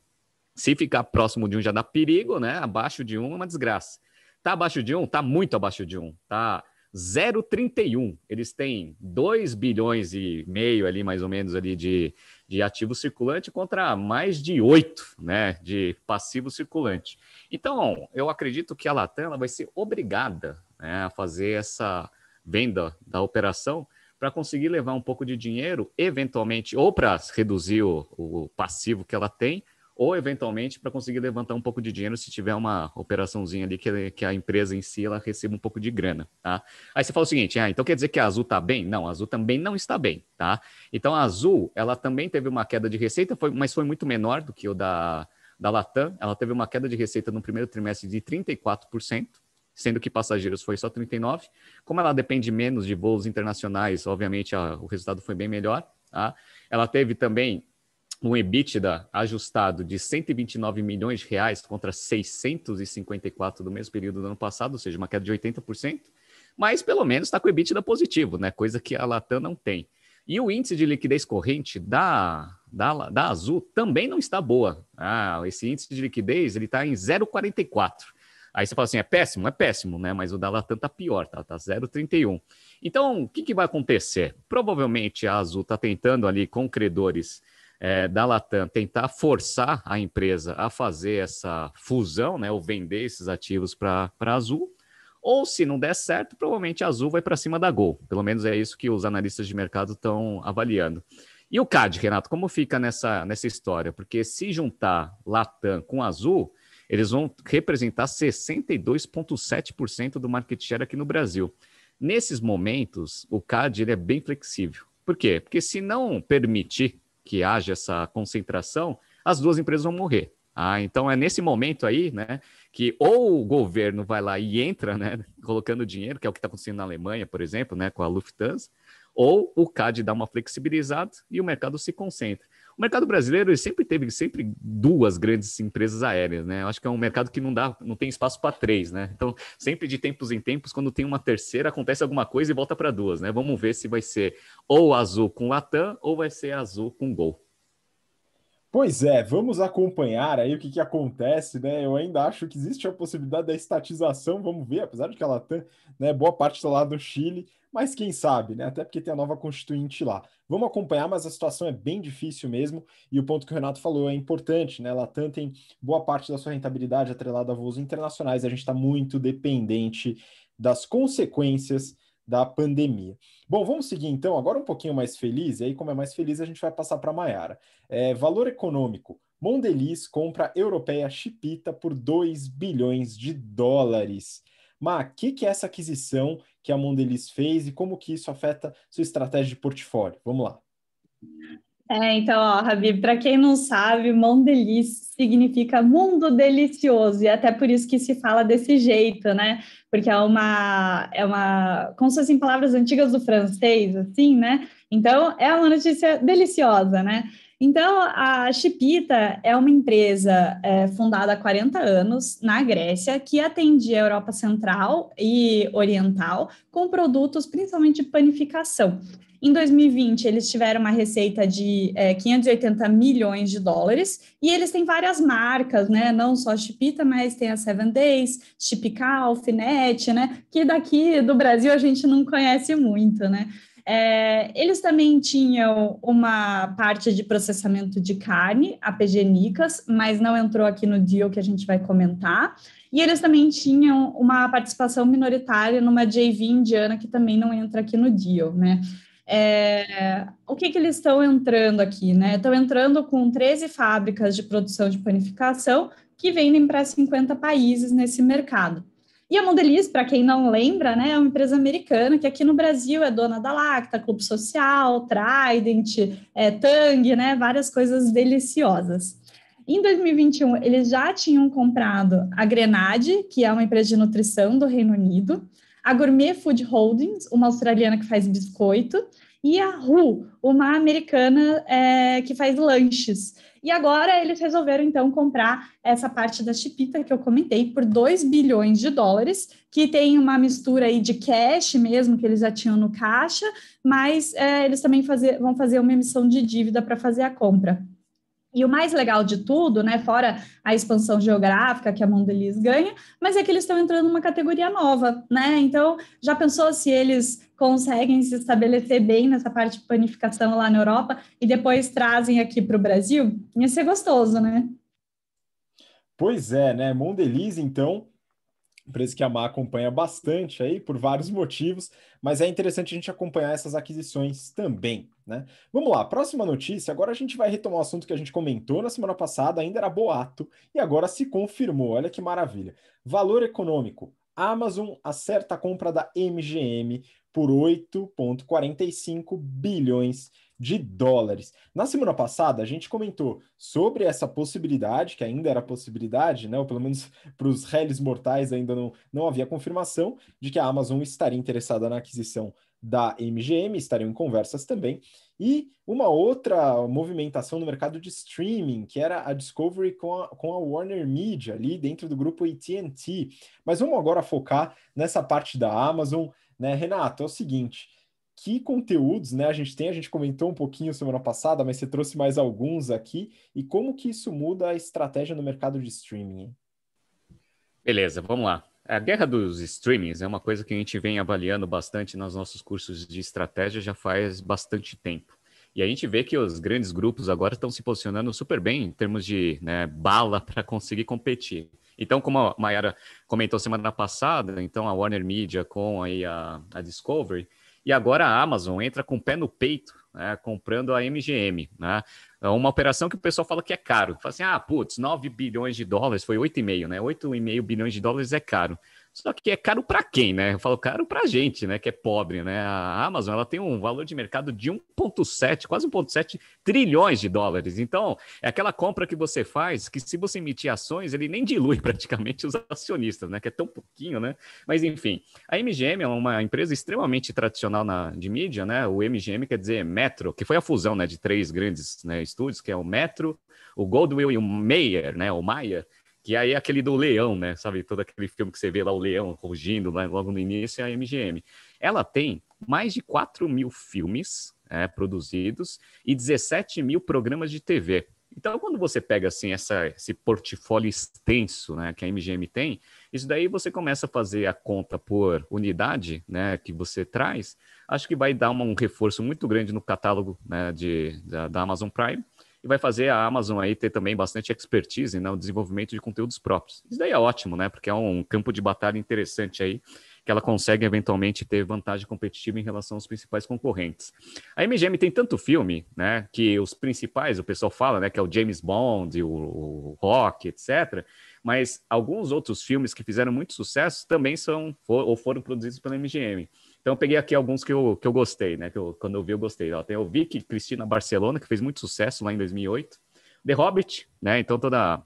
[SPEAKER 3] Se ficar próximo de um já dá perigo, né? Abaixo de um é uma desgraça. Tá abaixo de um? Tá muito abaixo de um. Tá 0,31. Eles têm 2 bilhões e meio ali, mais ou menos, ali de, de ativo circulante contra mais de 8 né, de passivo circulante. Então, eu acredito que a Latam ela vai ser obrigada né, a fazer essa venda da operação para conseguir levar um pouco de dinheiro, eventualmente, ou para reduzir o, o passivo que ela tem, ou eventualmente para conseguir levantar um pouco de dinheiro se tiver uma operaçãozinha ali que, que a empresa em si ela receba um pouco de grana, tá? Aí você fala o seguinte, ah, então quer dizer que a Azul está bem? Não, a Azul também não está bem, tá? Então a Azul, ela também teve uma queda de receita, foi, mas foi muito menor do que o da, da Latam, ela teve uma queda de receita no primeiro trimestre de 34%, sendo que passageiros foi só 39. Como ela depende menos de voos internacionais, obviamente a, o resultado foi bem melhor. Tá? Ela teve também um EBITDA ajustado de 129 milhões de reais contra 654 do mesmo período do ano passado, ou seja, uma queda de 80%, mas pelo menos está com o EBITDA positivo, né? coisa que a Latam não tem. E o índice de liquidez corrente da, da, da Azul também não está boa. Ah, esse índice de liquidez ele está em 0,44. Aí você fala assim, é péssimo, é péssimo, né? Mas o da Latam tá pior, tá? Tá 0,31. Então, o que, que vai acontecer? Provavelmente a Azul está tentando ali com credores é, da Latam tentar forçar a empresa a fazer essa fusão, né, ou vender esses ativos para a Azul, ou se não der certo, provavelmente a Azul vai para cima da Gol. Pelo menos é isso que os analistas de mercado estão avaliando. E o CAD, Renato, como fica nessa, nessa história? Porque se juntar Latam com Azul, eles vão representar 62,7% do market share aqui no Brasil. Nesses momentos, o CAD ele é bem flexível. Por quê? Porque se não permitir que haja essa concentração, as duas empresas vão morrer. Ah, então é nesse momento aí, né, que ou o governo vai lá e entra, né, colocando dinheiro, que é o que está acontecendo na Alemanha, por exemplo, né, com a Lufthansa, ou o CAD dá uma flexibilizada e o mercado se concentra. O mercado brasileiro sempre teve sempre duas grandes empresas aéreas, né? Eu acho que é um mercado que não dá, não tem espaço para três, né? Então, sempre de tempos em tempos, quando tem uma terceira, acontece alguma coisa e volta para duas, né? Vamos ver se vai ser ou azul com Latam ou vai ser azul com Gol.
[SPEAKER 1] Pois é, vamos acompanhar aí o que, que acontece, né? Eu ainda acho que existe a possibilidade da estatização, vamos ver, apesar de que a Latam, né, boa parte está lá do Chile, mas quem sabe, né? Até porque tem a nova constituinte lá. Vamos acompanhar, mas a situação é bem difícil mesmo, e o ponto que o Renato falou é importante, né? Latam tem boa parte da sua rentabilidade atrelada a voos internacionais, a gente está muito dependente das consequências da pandemia. Bom, vamos seguir então, agora um pouquinho mais feliz, e aí, como é mais feliz, a gente vai passar para a Maiara. É, valor econômico. Mondeliz compra a europeia Chipita por 2 bilhões de dólares. Má, o que, que é essa aquisição que a Mondelez fez e como que isso afeta sua estratégia de portfólio? Vamos lá.
[SPEAKER 2] É, então, ó, Rabi, para quem não sabe, Mondeliz significa mundo delicioso, e é até por isso que se fala desse jeito, né? Porque é uma, é uma, como se fossem palavras antigas do francês, assim, né? Então, é uma notícia deliciosa, né? Então, a Chipita é uma empresa é, fundada há 40 anos na Grécia, que atendia a Europa Central e Oriental com produtos principalmente de panificação. Em 2020, eles tiveram uma receita de é, 580 milhões de dólares e eles têm várias marcas, né? Não só a Chipita, mas tem a Seven Days, Chipical, Finet, né? Que daqui do Brasil a gente não conhece muito, né? É, eles também tinham uma parte de processamento de carne, a PGNicas, mas não entrou aqui no deal que a gente vai comentar. E eles também tinham uma participação minoritária numa JV indiana que também não entra aqui no deal, né? É, o que, que eles estão entrando aqui, né? Estão entrando com 13 fábricas de produção de panificação que vendem para 50 países nesse mercado. E é a Mondelez, para quem não lembra, né, é uma empresa americana que aqui no Brasil é dona da Lacta, Clube Social, Trident, é, Tang, né, várias coisas deliciosas. Em 2021, eles já tinham comprado a Grenade, que é uma empresa de nutrição do Reino Unido, a Gourmet Food Holdings, uma australiana que faz biscoito, e a Ru, uma americana é, que faz lanches. E agora eles resolveram então comprar essa parte da Chipita que eu comentei por 2 bilhões de dólares, que tem uma mistura aí de cash mesmo que eles já tinham no caixa, mas é, eles também fazer, vão fazer uma emissão de dívida para fazer a compra. E o mais legal de tudo, né, fora a expansão geográfica que a Mondeliz ganha, mas é que eles estão entrando numa categoria nova, né? Então, já pensou se eles conseguem se estabelecer bem nessa parte de panificação lá na Europa e depois trazem aqui para o Brasil, ia ser gostoso, né?
[SPEAKER 1] Pois é, né? Mondeliz, então, empresa que a Má acompanha bastante aí por vários motivos, mas é interessante a gente acompanhar essas aquisições também, né? Vamos lá, próxima notícia. Agora a gente vai retomar o assunto que a gente comentou na semana passada, ainda era boato e agora se confirmou. Olha que maravilha. Valor econômico. Amazon acerta a compra da MGM por 8,45 bilhões de dólares. Na semana passada, a gente comentou sobre essa possibilidade, que ainda era possibilidade, né, ou pelo menos para os réis mortais ainda não, não havia confirmação, de que a Amazon estaria interessada na aquisição da MGM, estariam em conversas também. E uma outra movimentação no mercado de streaming, que era a Discovery com a, com a Warner Media, ali dentro do grupo ATT. Mas vamos agora focar nessa parte da Amazon. Né? Renato, é o seguinte, que conteúdos né, a gente tem? A gente comentou um pouquinho semana passada, mas você trouxe mais alguns aqui. E como que isso muda a estratégia no mercado de streaming?
[SPEAKER 3] Beleza, vamos lá. A guerra dos streamings é uma coisa que a gente vem avaliando bastante nos nossos cursos de estratégia já faz bastante tempo. E a gente vê que os grandes grupos agora estão se posicionando super bem em termos de né, bala para conseguir competir. Então, como a Mayara comentou semana passada, então a Warner Media com aí a, a Discovery, e agora a Amazon entra com o pé no peito, né, comprando a MGM, né? É uma operação que o pessoal fala que é caro. Fala assim, ah, putz, 9 bilhões de dólares, foi 8,5, né? 8,5 bilhões de dólares é caro. Só que é caro para quem, né? Eu falo caro para a gente, né? Que é pobre, né? A Amazon ela tem um valor de mercado de 1,7, quase 1,7 trilhões de dólares. Então, é aquela compra que você faz que, se você emitir ações, ele nem dilui praticamente os acionistas, né? Que é tão pouquinho, né? Mas, enfim, a MGM é uma empresa extremamente tradicional na, de mídia, né? O MGM quer dizer Metro, que foi a fusão né, de três grandes né, estúdios, que é o Metro, o Goldwyn e o Mayer, né? O Mayer que aí é aquele do leão, né? Sabe, todo aquele filme que você vê lá, o leão rugindo lá né? logo no início, é a MGM. Ela tem mais de 4 mil filmes é, produzidos e 17 mil programas de TV. Então, quando você pega assim essa, esse portfólio extenso né, que a MGM tem, isso daí você começa a fazer a conta por unidade né, que você traz, acho que vai dar uma, um reforço muito grande no catálogo né, de, da, da Amazon Prime e vai fazer a Amazon aí ter também bastante expertise no né, desenvolvimento de conteúdos próprios. Isso daí é ótimo, né? Porque é um campo de batalha interessante aí que ela consegue eventualmente ter vantagem competitiva em relação aos principais concorrentes. A MGM tem tanto filme, né, que os principais, o pessoal fala, né, que é o James Bond, o, o Rock, etc. Mas alguns outros filmes que fizeram muito sucesso também são for, ou foram produzidos pela MGM. Então eu peguei aqui alguns que eu, que eu gostei, né? Que eu, quando eu vi, eu gostei. Ó, tem o Vicky Cristina Barcelona, que fez muito sucesso lá em 2008. The Hobbit, né? Então toda a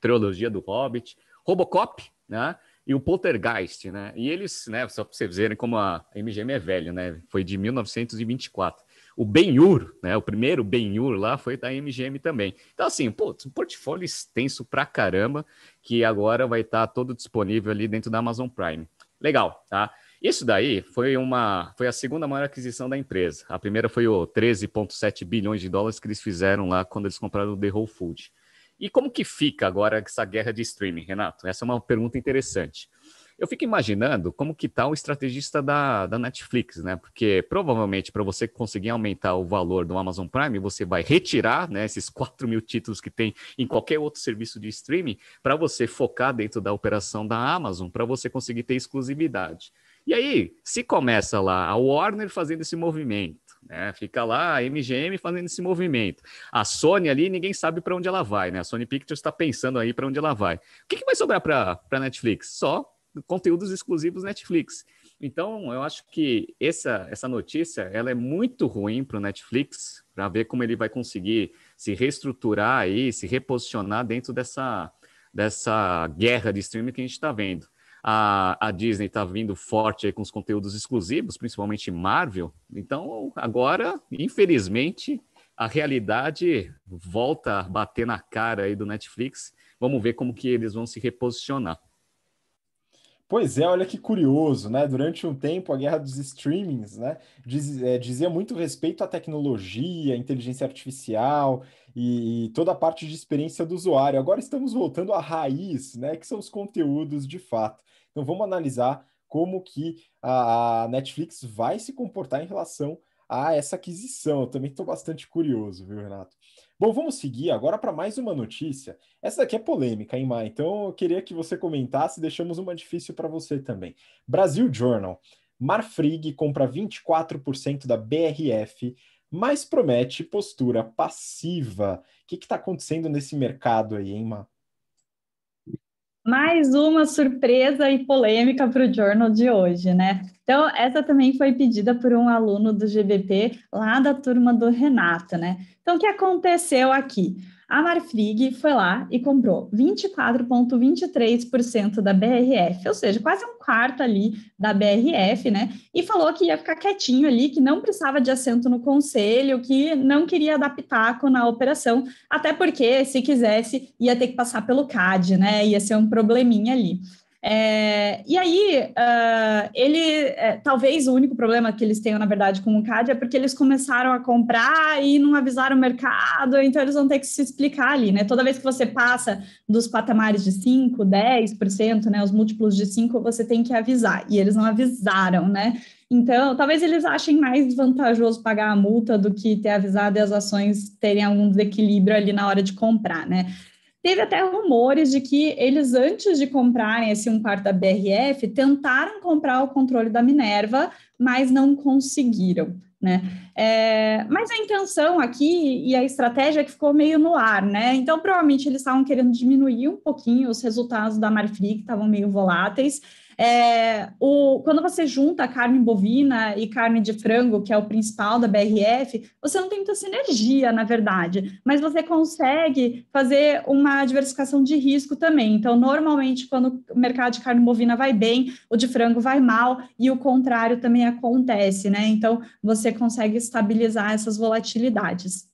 [SPEAKER 3] trilogia do Hobbit. Robocop, né? E o Poltergeist, né? E eles, né? Só para vocês verem como a MGM é velha, né? Foi de 1924. O Ben-Hur, né? O primeiro Ben-Hur lá foi da MGM também. Então, assim, pô, um portfólio extenso pra caramba, que agora vai estar tá todo disponível ali dentro da Amazon Prime. Legal, tá? Isso daí foi uma foi a segunda maior aquisição da empresa. A primeira foi o 13,7 bilhões de dólares que eles fizeram lá quando eles compraram o The Whole Food. E como que fica agora essa guerra de streaming, Renato? Essa é uma pergunta interessante. Eu fico imaginando como que está o estrategista da, da Netflix, né? Porque provavelmente para você conseguir aumentar o valor do Amazon Prime, você vai retirar né, esses 4 mil títulos que tem em qualquer outro serviço de streaming para você focar dentro da operação da Amazon, para você conseguir ter exclusividade. E aí, se começa lá a Warner fazendo esse movimento, né? Fica lá a MGM fazendo esse movimento. A Sony ali, ninguém sabe para onde ela vai, né? A Sony Pictures está pensando aí para onde ela vai. O que, que vai sobrar para a Netflix? Só conteúdos exclusivos Netflix. Então, eu acho que essa, essa notícia ela é muito ruim para o Netflix, para ver como ele vai conseguir se reestruturar aí, se reposicionar dentro dessa, dessa guerra de streaming que a gente está vendo. A, a Disney está vindo forte aí com os conteúdos exclusivos, principalmente Marvel. Então, agora, infelizmente, a realidade volta a bater na cara aí do Netflix. Vamos ver como que eles vão se reposicionar.
[SPEAKER 1] Pois é, olha que curioso, né? Durante um tempo, a guerra dos streamings, né? Diz, é, dizia muito respeito à tecnologia, à inteligência artificial, e, e, toda a parte de experiência do usuário. Agora estamos voltando à raiz, né, que são os conteúdos de fato. Então vamos analisar como que a, a Netflix vai se comportar em relação a essa aquisição. Eu também estou bastante curioso, viu, Renato? Bom, vamos seguir agora para mais uma notícia. Essa daqui é polêmica, hein, Mai? Então eu queria que você comentasse, deixamos uma difícil para você também. Brasil Journal. Marfrig compra 24% da BRF mas promete postura passiva. O que está acontecendo nesse mercado aí, hein,
[SPEAKER 2] Mais uma surpresa e polêmica para o Journal de hoje, né? Então, essa também foi pedida por um aluno do GBP, lá da turma do Renato, né? Então, o que aconteceu aqui? A Marfrig foi lá e comprou 24,23% da BRF, ou seja, quase um quarto ali da BRF, né? E falou que ia ficar quietinho ali, que não precisava de assento no conselho, que não queria dar pitaco na operação, até porque se quisesse ia ter que passar pelo CAD, né? Ia ser um probleminha ali. É, e aí, uh, ele, é, talvez o único problema que eles tenham, na verdade, com o CAD é porque eles começaram a comprar e não avisaram o mercado, então eles vão ter que se explicar ali, né? Toda vez que você passa dos patamares de 5, 10%, né, os múltiplos de 5, você tem que avisar, e eles não avisaram, né? Então, talvez eles achem mais vantajoso pagar a multa do que ter avisado e as ações terem algum desequilíbrio ali na hora de comprar, né? Teve até rumores de que eles, antes de comprarem esse um quarto da BRF, tentaram comprar o controle da Minerva, mas não conseguiram. Né? É, mas a intenção aqui e a estratégia é que ficou meio no ar, né? Então, provavelmente eles estavam querendo diminuir um pouquinho os resultados da Marfrig, que estavam meio voláteis, é, o, quando você junta carne bovina e carne de frango, que é o principal da BRF, você não tem muita sinergia, na verdade, mas você consegue fazer uma diversificação de risco também. Então, normalmente, quando o mercado de carne bovina vai bem, o de frango vai mal e o contrário também acontece, né? Então, você consegue estabilizar essas volatilidades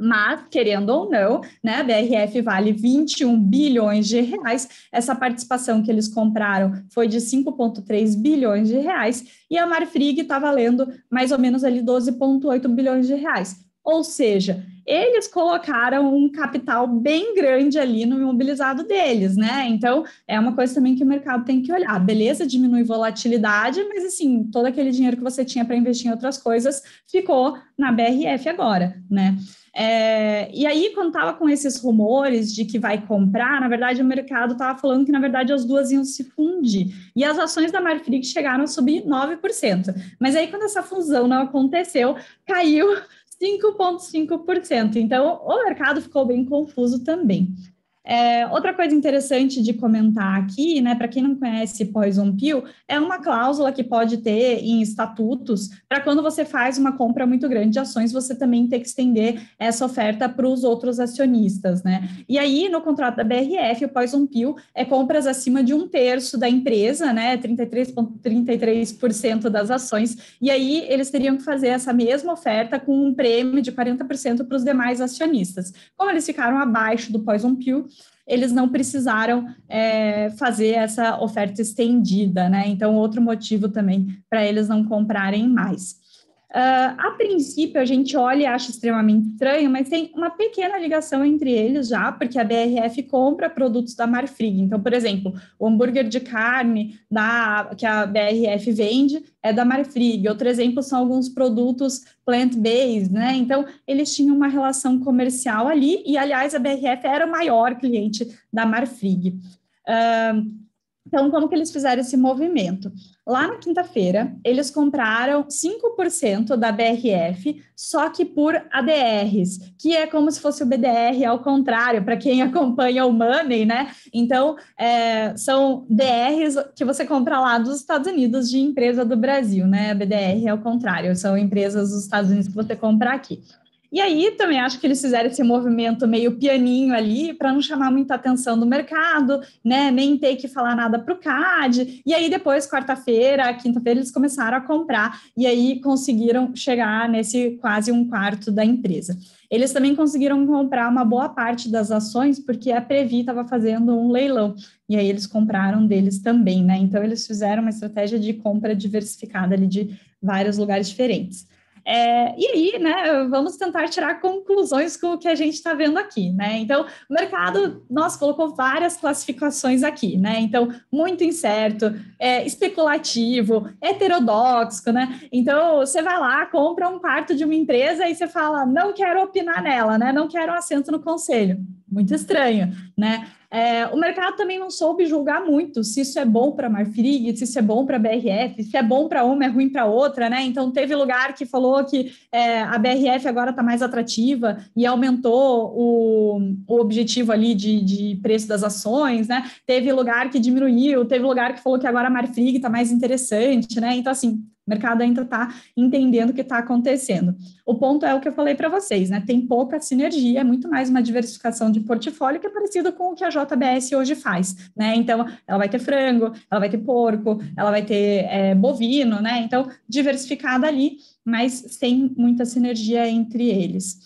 [SPEAKER 2] mas, querendo ou não, né, a BRF vale 21 bilhões de reais, essa participação que eles compraram foi de 5,3 bilhões de reais, e a Marfrig está valendo mais ou menos ali 12,8 bilhões de reais. Ou seja, eles colocaram um capital bem grande ali no imobilizado deles, né? Então, é uma coisa também que o mercado tem que olhar. Beleza, diminui volatilidade, mas assim, todo aquele dinheiro que você tinha para investir em outras coisas ficou na BRF agora, né? É, e aí, quando estava com esses rumores de que vai comprar, na verdade o mercado estava falando que, na verdade, as duas iam se fundir. E as ações da Marfrig chegaram a subir 9%. Mas aí, quando essa fusão não aconteceu, caiu 5,5%. Então, o mercado ficou bem confuso também. É, outra coisa interessante de comentar aqui, né, para quem não conhece Poison Pill, é uma cláusula que pode ter em estatutos para quando você faz uma compra muito grande de ações, você também ter que estender essa oferta para os outros acionistas, né? E aí, no contrato da BRF, o Poison Pill é compras acima de um terço da empresa, né, 33,33% ,33 das ações, e aí eles teriam que fazer essa mesma oferta com um prêmio de 40% para os demais acionistas. Como eles ficaram abaixo do Poison Pill, eles não precisaram é, fazer essa oferta estendida, né? Então, outro motivo também para eles não comprarem mais. Uh, a princípio, a gente olha e acha extremamente estranho, mas tem uma pequena ligação entre eles já, porque a BRF compra produtos da Marfrig. Então, por exemplo, o hambúrguer de carne da, que a BRF vende é da Marfrig. Outro exemplo são alguns produtos plant-based, né? Então, eles tinham uma relação comercial ali, e aliás, a BRF era o maior cliente da Marfrig. Uh, então, como que eles fizeram esse movimento? Lá na quinta-feira, eles compraram 5% da BRF, só que por ADRs, que é como se fosse o BDR ao contrário, para quem acompanha o Money, né? Então, é, são DRs que você compra lá dos Estados Unidos de empresa do Brasil, né? BDR ao contrário, são empresas dos Estados Unidos que você compra aqui. E aí também acho que eles fizeram esse movimento meio pianinho ali para não chamar muita atenção do mercado, né? Nem ter que falar nada para o CAD. E aí depois, quarta-feira, quinta-feira, eles começaram a comprar e aí conseguiram chegar nesse quase um quarto da empresa. Eles também conseguiram comprar uma boa parte das ações, porque a Previ estava fazendo um leilão, e aí eles compraram deles também, né? Então eles fizeram uma estratégia de compra diversificada ali de vários lugares diferentes. É, e aí, né, vamos tentar tirar conclusões com o que a gente está vendo aqui, né? Então, o mercado, nós colocou várias classificações aqui, né? Então, muito incerto, é, especulativo, heterodoxo, né? Então, você vai lá, compra um quarto de uma empresa e você fala, não quero opinar nela, né? Não quero assento no conselho. Muito estranho, né? É, o mercado também não soube julgar muito se isso é bom para Marfrig, se isso é bom para BRF, se é bom para uma é ruim para outra, né? Então teve lugar que falou que é, a BRF agora está mais atrativa e aumentou o, o objetivo ali de, de preço das ações, né? Teve lugar que diminuiu, teve lugar que falou que agora a Marfrig está mais interessante, né? Então assim o mercado ainda está entendendo o que está acontecendo. O ponto é o que eu falei para vocês, né? Tem pouca sinergia, é muito mais uma diversificação de portfólio que é parecido com o que a JBS hoje faz, né? Então, ela vai ter frango, ela vai ter porco, ela vai ter é, bovino, né? Então, diversificada ali, mas sem muita sinergia entre eles.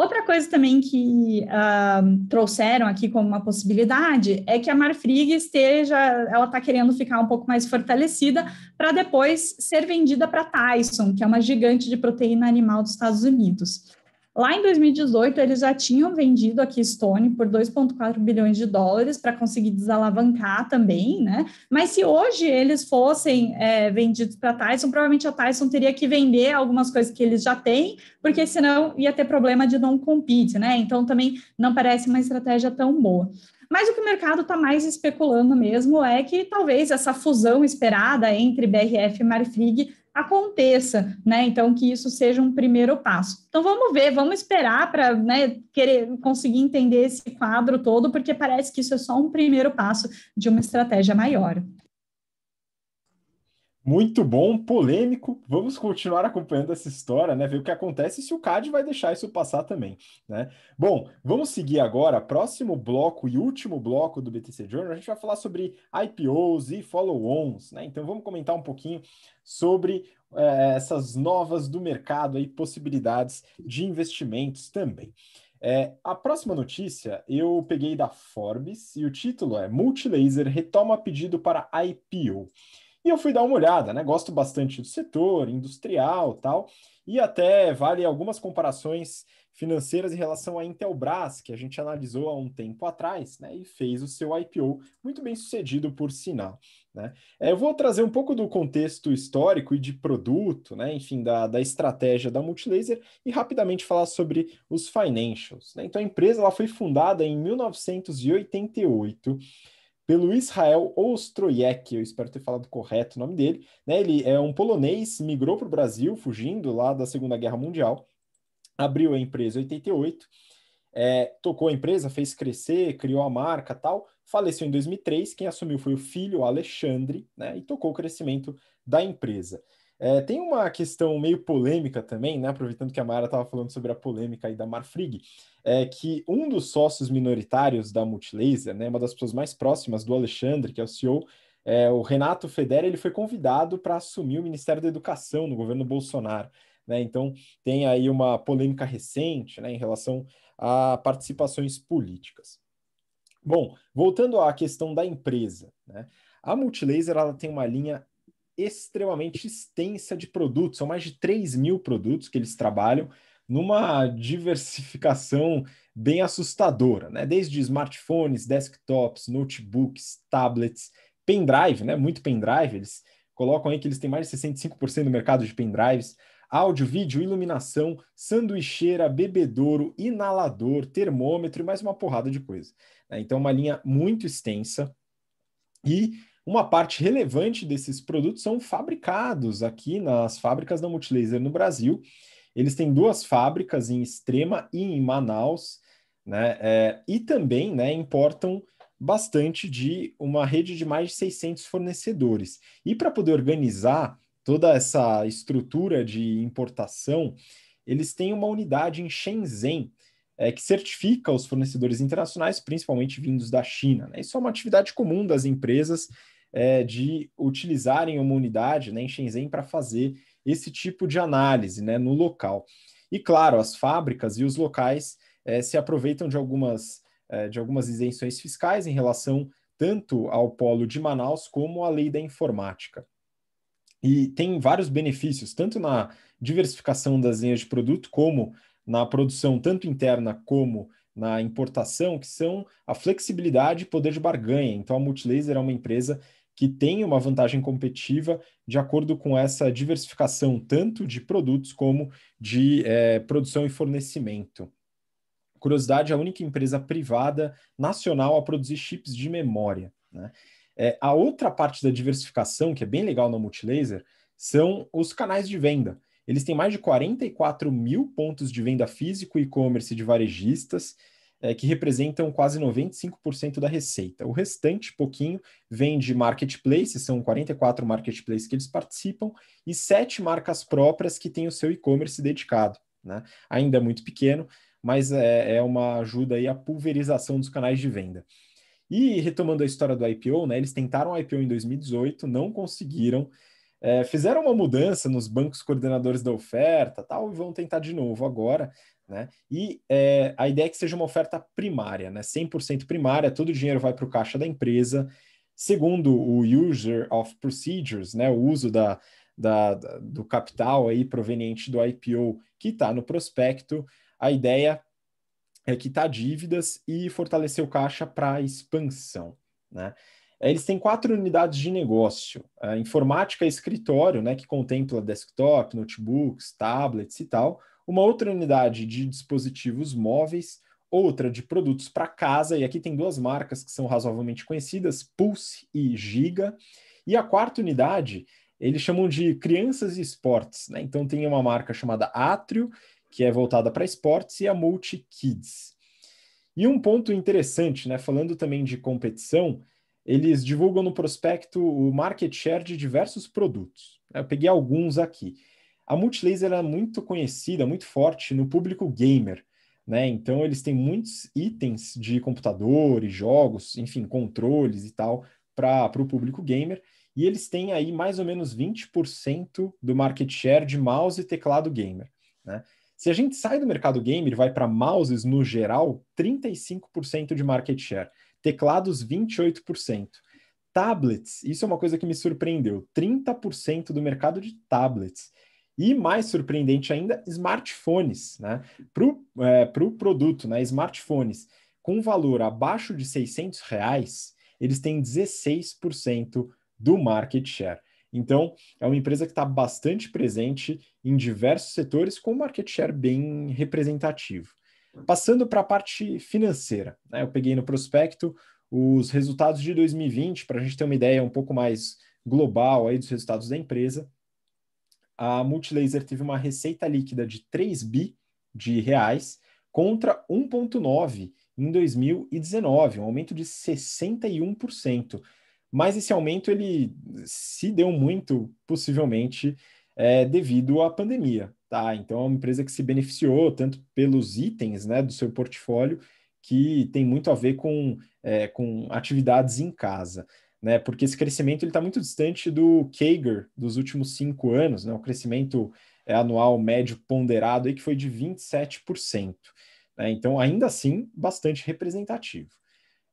[SPEAKER 2] Outra coisa também que uh, trouxeram aqui como uma possibilidade é que a Marfrig esteja, ela está querendo ficar um pouco mais fortalecida para depois ser vendida para Tyson, que é uma gigante de proteína animal dos Estados Unidos. Lá em 2018, eles já tinham vendido a Keystone por 2,4 bilhões de dólares para conseguir desalavancar também, né? Mas se hoje eles fossem é, vendidos para a Tyson, provavelmente a Tyson teria que vender algumas coisas que eles já têm, porque senão ia ter problema de não compete, né? Então também não parece uma estratégia tão boa. Mas o que o mercado está mais especulando mesmo é que talvez essa fusão esperada entre BRF e Marfrig aconteça, né? Então que isso seja um primeiro passo. Então vamos ver, vamos esperar para né, querer conseguir entender esse quadro todo, porque parece que isso é só um primeiro passo de uma estratégia maior.
[SPEAKER 1] Muito bom, polêmico. Vamos continuar acompanhando essa história, né? Ver o que acontece e se o CAD vai deixar isso passar também, né? Bom, vamos seguir agora. Próximo bloco e último bloco do BTC Journal, a gente vai falar sobre IPOs e follow-ons, né? Então vamos comentar um pouquinho sobre é, essas novas do mercado e possibilidades de investimentos também. É, a próxima notícia eu peguei da Forbes e o título é Multilaser retoma pedido para IPO. E eu fui dar uma olhada, né? Gosto bastante do setor, industrial tal, e até vale algumas comparações financeiras em relação à Intelbras, que a gente analisou há um tempo atrás, né? E fez o seu IPO muito bem sucedido, por sinal. Né? É, eu vou trazer um pouco do contexto histórico e de produto, né? enfim, da, da estratégia da Multilaser e rapidamente falar sobre os financials. Né? Então, a empresa ela foi fundada em 1988 pelo Israel Ostrojek, eu espero ter falado correto o nome dele. Né? Ele é um polonês, migrou para o Brasil, fugindo lá da Segunda Guerra Mundial, abriu a empresa em 88, é, tocou a empresa, fez crescer, criou a marca tal, faleceu em 2003, quem assumiu foi o filho, Alexandre, né? e tocou o crescimento da empresa. É, tem uma questão meio polêmica também, né? Aproveitando que a Mara estava falando sobre a polêmica aí da Marfrig, é que um dos sócios minoritários da Multilaser, né, uma das pessoas mais próximas do Alexandre, que é o CEO, é, o Renato Federa, ele foi convidado para assumir o Ministério da Educação no governo Bolsonaro. Né? Então, tem aí uma polêmica recente né, em relação a participações políticas. Bom, voltando à questão da empresa, né? a Multilaser ela tem uma linha extremamente extensa de produtos, são mais de 3 mil produtos que eles trabalham numa diversificação bem assustadora, né? Desde smartphones, desktops, notebooks, tablets, pendrive, né? Muito pendrive, eles colocam aí que eles têm mais de 65% do mercado de pendrives, áudio, vídeo, iluminação, sanduicheira, bebedouro, inalador, termômetro e mais uma porrada de coisa. Né? Então, uma linha muito extensa e uma parte relevante desses produtos são fabricados aqui nas fábricas da Multilaser no Brasil. Eles têm duas fábricas em Extrema e em Manaus, né? É, e também né, importam bastante de uma rede de mais de 600 fornecedores. E para poder organizar toda essa estrutura de importação, eles têm uma unidade em Shenzhen é, que certifica os fornecedores internacionais, principalmente vindos da China. Né? Isso é uma atividade comum das empresas é, de utilizarem uma unidade né, em Shenzhen para fazer esse tipo de análise né, no local. E claro, as fábricas e os locais é, se aproveitam de algumas, é, de algumas isenções fiscais em relação tanto ao polo de Manaus como à lei da informática. E tem vários benefícios, tanto na diversificação das linhas de produto, como na produção, tanto interna como na importação, que são a flexibilidade e poder de barganha. Então, a Multilaser é uma empresa que tem uma vantagem competitiva de acordo com essa diversificação, tanto de produtos como de é, produção e fornecimento. Curiosidade, a única empresa privada nacional a produzir chips de memória. Né? É, a outra parte da diversificação, que é bem legal na Multilaser, são os canais de venda. Eles têm mais de 44 mil pontos de venda físico e-commerce de varejistas, é, que representam quase 95% da receita. O restante, pouquinho, vem de marketplaces, são 44 marketplaces que eles participam, e sete marcas próprias que têm o seu e-commerce dedicado. Né? Ainda é muito pequeno, mas é, é uma ajuda aí à pulverização dos canais de venda. E retomando a história do IPO, né, eles tentaram IPO em 2018, não conseguiram, é, fizeram uma mudança nos bancos coordenadores da oferta tal, e vão tentar de novo agora. Né? E é, a ideia é que seja uma oferta primária, né? 100% primária, todo o dinheiro vai para o caixa da empresa. Segundo o User of Procedures, né? o uso da, da, do capital aí proveniente do IPO que está no prospecto, a ideia é quitar dívidas e fortalecer o caixa para expansão. Né? Eles têm quatro unidades de negócio: a informática e escritório, né, que contempla desktop, notebooks, tablets e tal uma outra unidade de dispositivos móveis, outra de produtos para casa, e aqui tem duas marcas que são razoavelmente conhecidas, Pulse e Giga, e a quarta unidade eles chamam de crianças e esportes, né? Então tem uma marca chamada Atrio, que é voltada para esportes, e a Multi Kids. E um ponto interessante, né? Falando também de competição, eles divulgam no prospecto o market share de diversos produtos. Eu peguei alguns aqui. A Multilaser é muito conhecida, muito forte no público gamer, né? Então eles têm muitos itens de computadores, jogos, enfim, controles e tal, para o público gamer. E eles têm aí mais ou menos 20% do market share de mouse e teclado gamer. Né? Se a gente sai do mercado gamer e vai para mouses no geral, 35% de market share, teclados 28%. Tablets, isso é uma coisa que me surpreendeu, 30% do mercado de tablets. E mais surpreendente ainda, smartphones, né? Para o é, pro produto, né? Smartphones com valor abaixo de 600 reais, eles têm 16% do market share. Então, é uma empresa que está bastante presente em diversos setores, com market share bem representativo. Passando para a parte financeira, né? eu peguei no prospecto os resultados de 2020, para a gente ter uma ideia um pouco mais global aí dos resultados da empresa a Multilaser teve uma receita líquida de 3 bi de reais contra 1,9 em 2019, um aumento de 61%. Mas esse aumento ele se deu muito, possivelmente, é, devido à pandemia. Tá? Então, é uma empresa que se beneficiou tanto pelos itens né, do seu portfólio, que tem muito a ver com, é, com atividades em casa né? Porque esse crescimento está muito distante do CAGR dos últimos cinco anos, né? O crescimento anual médio ponderado aí que foi de 27%. Né? Então, ainda assim, bastante representativo.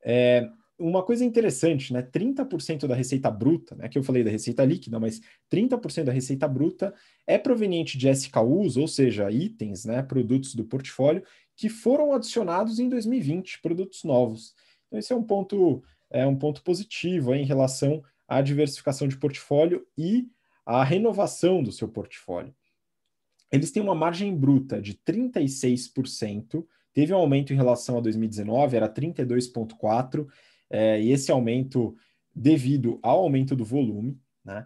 [SPEAKER 1] É, uma coisa interessante, né? 30% da receita bruta, né? Que eu falei da receita líquida, mas 30% da receita bruta é proveniente de SKUs, ou seja, itens, né? Produtos do portfólio que foram adicionados em 2020, produtos novos. Então, esse é um ponto é um ponto positivo hein, em relação à diversificação de portfólio e à renovação do seu portfólio. Eles têm uma margem bruta de 36%, teve um aumento em relação a 2019, era 32,4%, é, e esse aumento devido ao aumento do volume, né?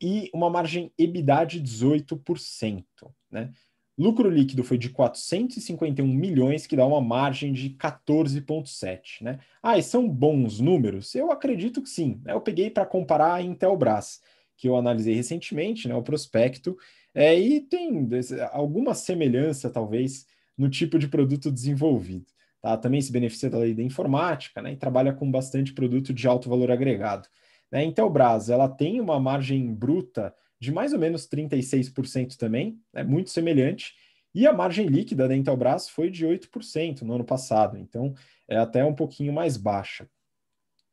[SPEAKER 1] E uma margem EBITDA de 18%, né? Lucro líquido foi de 451 milhões, que dá uma margem de 14,7. Né? Ah, e são bons números? Eu acredito que sim. Né? Eu peguei para comparar a Intelbras, que eu analisei recentemente, né, o prospecto, é, e tem alguma semelhança, talvez, no tipo de produto desenvolvido. Tá? Também se beneficia da lei da informática né, e trabalha com bastante produto de alto valor agregado. Né? A Intelbras ela tem uma margem bruta de mais ou menos 36% também, é né, muito semelhante, e a margem líquida da Intelbras foi de 8% no ano passado, então é até um pouquinho mais baixa.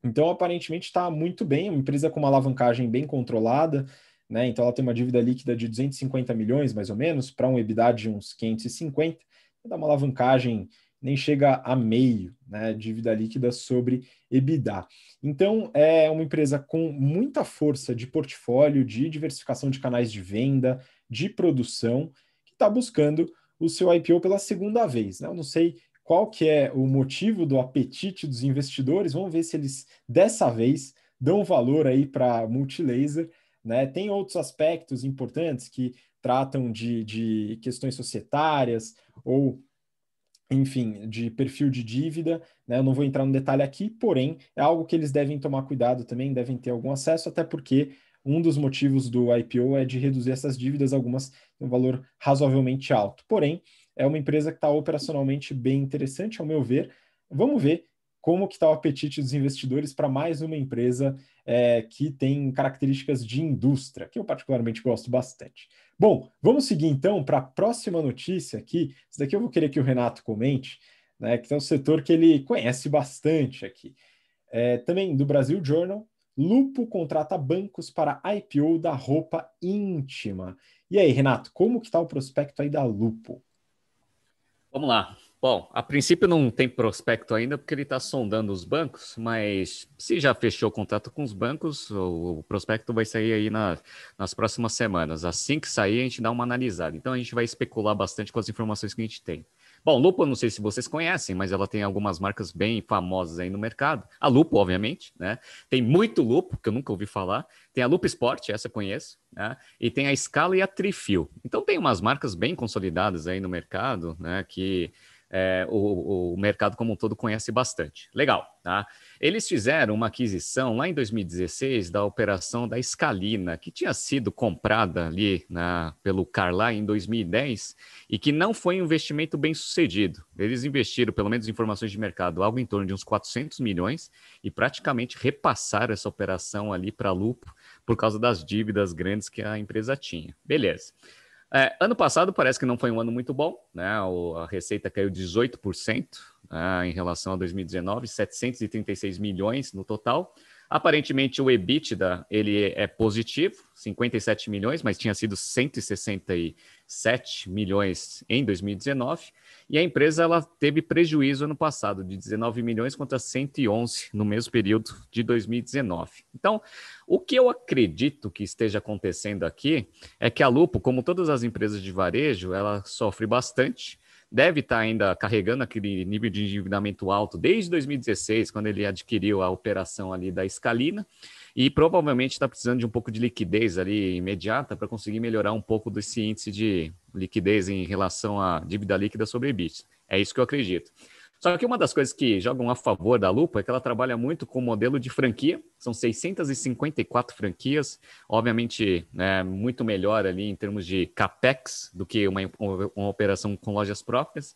[SPEAKER 1] Então, aparentemente, está muito bem, é uma empresa com uma alavancagem bem controlada, né? Então, ela tem uma dívida líquida de 250 milhões, mais ou menos, para um EBITDA de uns 550, dá uma alavancagem nem chega a meio, né? Dívida líquida sobre EBITDA. Então, é uma empresa com muita força de portfólio, de diversificação de canais de venda, de produção, que está buscando o seu IPO pela segunda vez. Né? Eu não sei qual que é o motivo do apetite dos investidores, vamos ver se eles dessa vez dão valor aí para multilaser. Né? Tem outros aspectos importantes que tratam de, de questões societárias ou enfim, de perfil de dívida, né? Eu não vou entrar no detalhe aqui, porém, é algo que eles devem tomar cuidado também, devem ter algum acesso, até porque um dos motivos do IPO é de reduzir essas dívidas, algumas em um valor razoavelmente alto. Porém, é uma empresa que está operacionalmente bem interessante, ao meu ver. Vamos ver como que está o apetite dos investidores para mais uma empresa é, que tem características de indústria, que eu particularmente gosto bastante. Bom, vamos seguir então para a próxima notícia aqui. Isso daqui eu vou querer que o Renato comente, né, que é um setor que ele conhece bastante aqui. É, também do Brasil Journal, Lupo contrata bancos para IPO da roupa íntima. E aí, Renato, como que está o prospecto aí da Lupo?
[SPEAKER 3] Vamos lá. Bom, a princípio não tem prospecto ainda porque ele está sondando os bancos, mas se já fechou o contrato com os bancos, o, prospecto vai sair aí na, nas próximas semanas. Assim que sair, a gente dá uma analisada. Então a gente vai especular bastante com as informações que a gente tem. Bom, Lupo, não sei se vocês conhecem, mas ela tem algumas marcas bem famosas aí no mercado. A Lupo, obviamente, né? Tem muito Lupo, que eu nunca ouvi falar. Tem a Lupo Sport, essa eu conheço, né? E tem a Scala e a Trifil. Então tem umas marcas bem consolidadas aí no mercado, né? Que é, o, o, mercado como um todo conhece bastante. Legal, tá? Eles fizeram uma aquisição lá em 2016 da operação da Scalina, que tinha sido comprada ali na, né, pelo Carla em 2010 e que não foi um investimento bem sucedido. Eles investiram, pelo menos informações de mercado, algo em torno de uns 400 milhões e praticamente repassaram essa operação ali para a Lupo por causa das dívidas grandes que a empresa tinha. Beleza. É, ano passado parece que não foi um ano muito bom, né? O, a receita caiu 18% né, em relação a 2019, 736 milhões no total. Aparentemente o EBITDA ele é positivo, 57 milhões, mas tinha sido 167 milhões em 2019. E a empresa ela teve prejuízo ano passado de 19 milhões contra 111 no mesmo período de 2019. Então, o que eu acredito que esteja acontecendo aqui é que a Lupo, como todas as empresas de varejo, ela sofre bastante deve estar tá ainda carregando aquele nível de endividamento alto desde 2016, quando ele adquiriu a operação ali da Escalina, e provavelmente está precisando de um pouco de liquidez ali imediata para conseguir melhorar um pouco desse índice de liquidez em relação à dívida líquida sobre EBITDA. É isso que eu acredito. Só que uma das coisas que jogam a favor da Lupa é que ela trabalha muito com o modelo de franquia, são 654 franquias, obviamente né, muito melhor ali em termos de capex do que uma, uma operação com lojas próprias,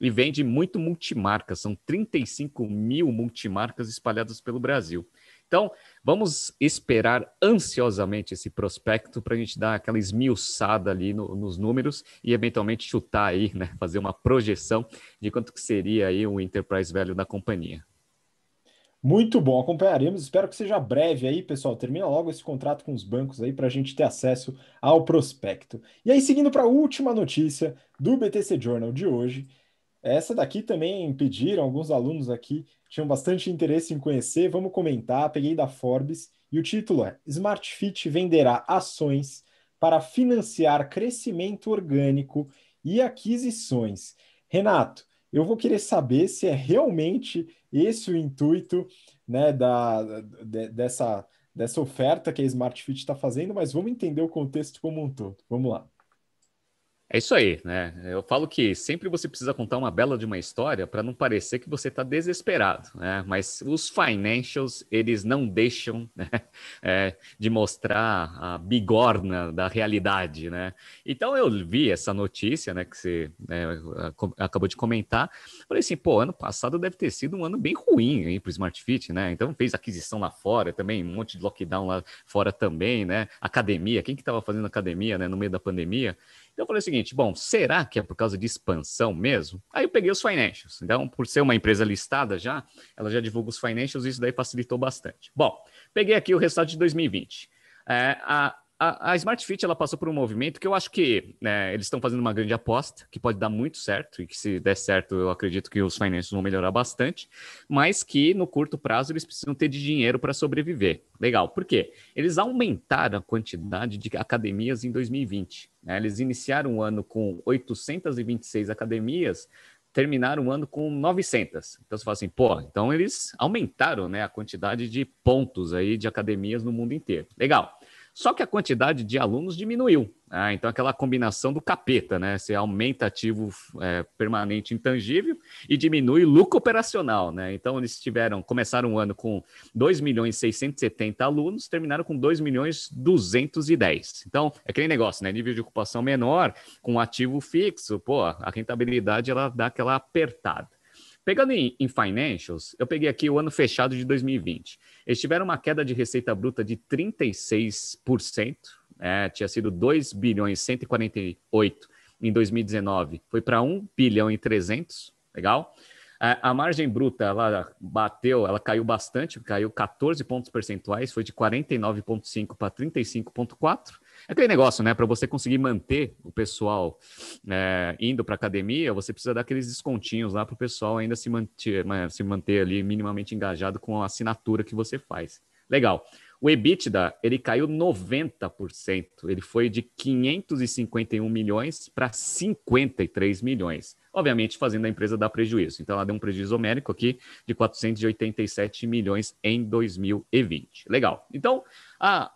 [SPEAKER 3] e vende muito multimarcas, são 35 mil multimarcas espalhadas pelo Brasil. Então, vamos esperar ansiosamente esse prospecto para a gente dar aquela esmiuçada ali no, nos números e eventualmente chutar aí, né, fazer uma projeção de quanto que seria aí o enterprise value da companhia.
[SPEAKER 1] Muito bom, acompanharemos. Espero que seja breve aí, pessoal. Termina logo esse contrato com os bancos aí para a gente ter acesso ao prospecto. E aí, seguindo para a última notícia do BTC Journal de hoje, essa daqui também pediram, alguns alunos aqui tinham bastante interesse em conhecer. Vamos comentar, peguei da Forbes e o título é: Smart Fit venderá ações para financiar crescimento orgânico e aquisições. Renato, eu vou querer saber se é realmente esse o intuito né, da, de, dessa, dessa oferta que a Smart Fit está fazendo, mas vamos entender o contexto como um todo. Vamos lá.
[SPEAKER 3] É isso aí, né? Eu falo que sempre você precisa contar uma bela de uma história para não parecer que você está desesperado, né? Mas os financials, eles não deixam né? é, de mostrar a bigorna da realidade, né? Então eu vi essa notícia, né, que você né, acabou de comentar, falei assim, pô, ano passado deve ter sido um ano bem ruim para o Smart Fit, né? Então fez aquisição lá fora também, um monte de lockdown lá fora também, né? Academia, quem que estava fazendo academia, né, no meio da pandemia? Então eu falei o seguinte, bom, será que é por causa de expansão mesmo? Aí eu peguei os financials. Então, por ser uma empresa listada já, ela já divulga os financials, isso daí facilitou bastante. Bom, peguei aqui o resultado de 2020. É, a, a, Smart Fit ela passou por um movimento que eu acho que né, eles estão fazendo uma grande aposta, que pode dar muito certo, e que se der certo, eu acredito que os financeiros vão melhorar bastante, mas que no curto prazo eles precisam ter de dinheiro para sobreviver. Legal, por quê? Eles aumentaram a quantidade de academias em 2020. Né? Eles iniciaram o ano com 826 academias, terminaram o ano com 900. Então você fala assim, pô, então eles aumentaram né, a quantidade de pontos aí de academias no mundo inteiro. Legal. Só que a quantidade de alunos diminuiu. Ah, então, aquela combinação do capeta, né? Você aumenta ativo é, permanente intangível e diminui lucro operacional, né? Então, eles tiveram, começaram o ano com 2 milhões 670 alunos, terminaram com 2 milhões 210. Então, é aquele negócio, né? Nível de ocupação menor, com ativo fixo, pô, a rentabilidade, ela dá aquela apertada. Pegando em, em, financials, eu peguei aqui o ano fechado de 2020. Eles tiveram uma queda de receita bruta de 36%, é, né? tinha sido 2 bilhões 148 em 2019, foi para 1 bilhão e 300, legal? A, é, a margem bruta, ela bateu, ela caiu bastante, caiu 14 pontos percentuais, foi de 49,5 para 35,4 aquele negócio, né? Para você conseguir manter o pessoal é, indo para academia, você precisa dar aqueles descontinhos lá para o pessoal ainda se manter, se manter ali minimamente engajado com a assinatura que você faz. Legal. O EBITDA, ele caiu 90%. Ele foi de 551 milhões para 53 milhões. Obviamente, fazendo a empresa dar prejuízo. Então, ela deu um prejuízo homérico aqui de 487 milhões em 2020. Legal. Então, a,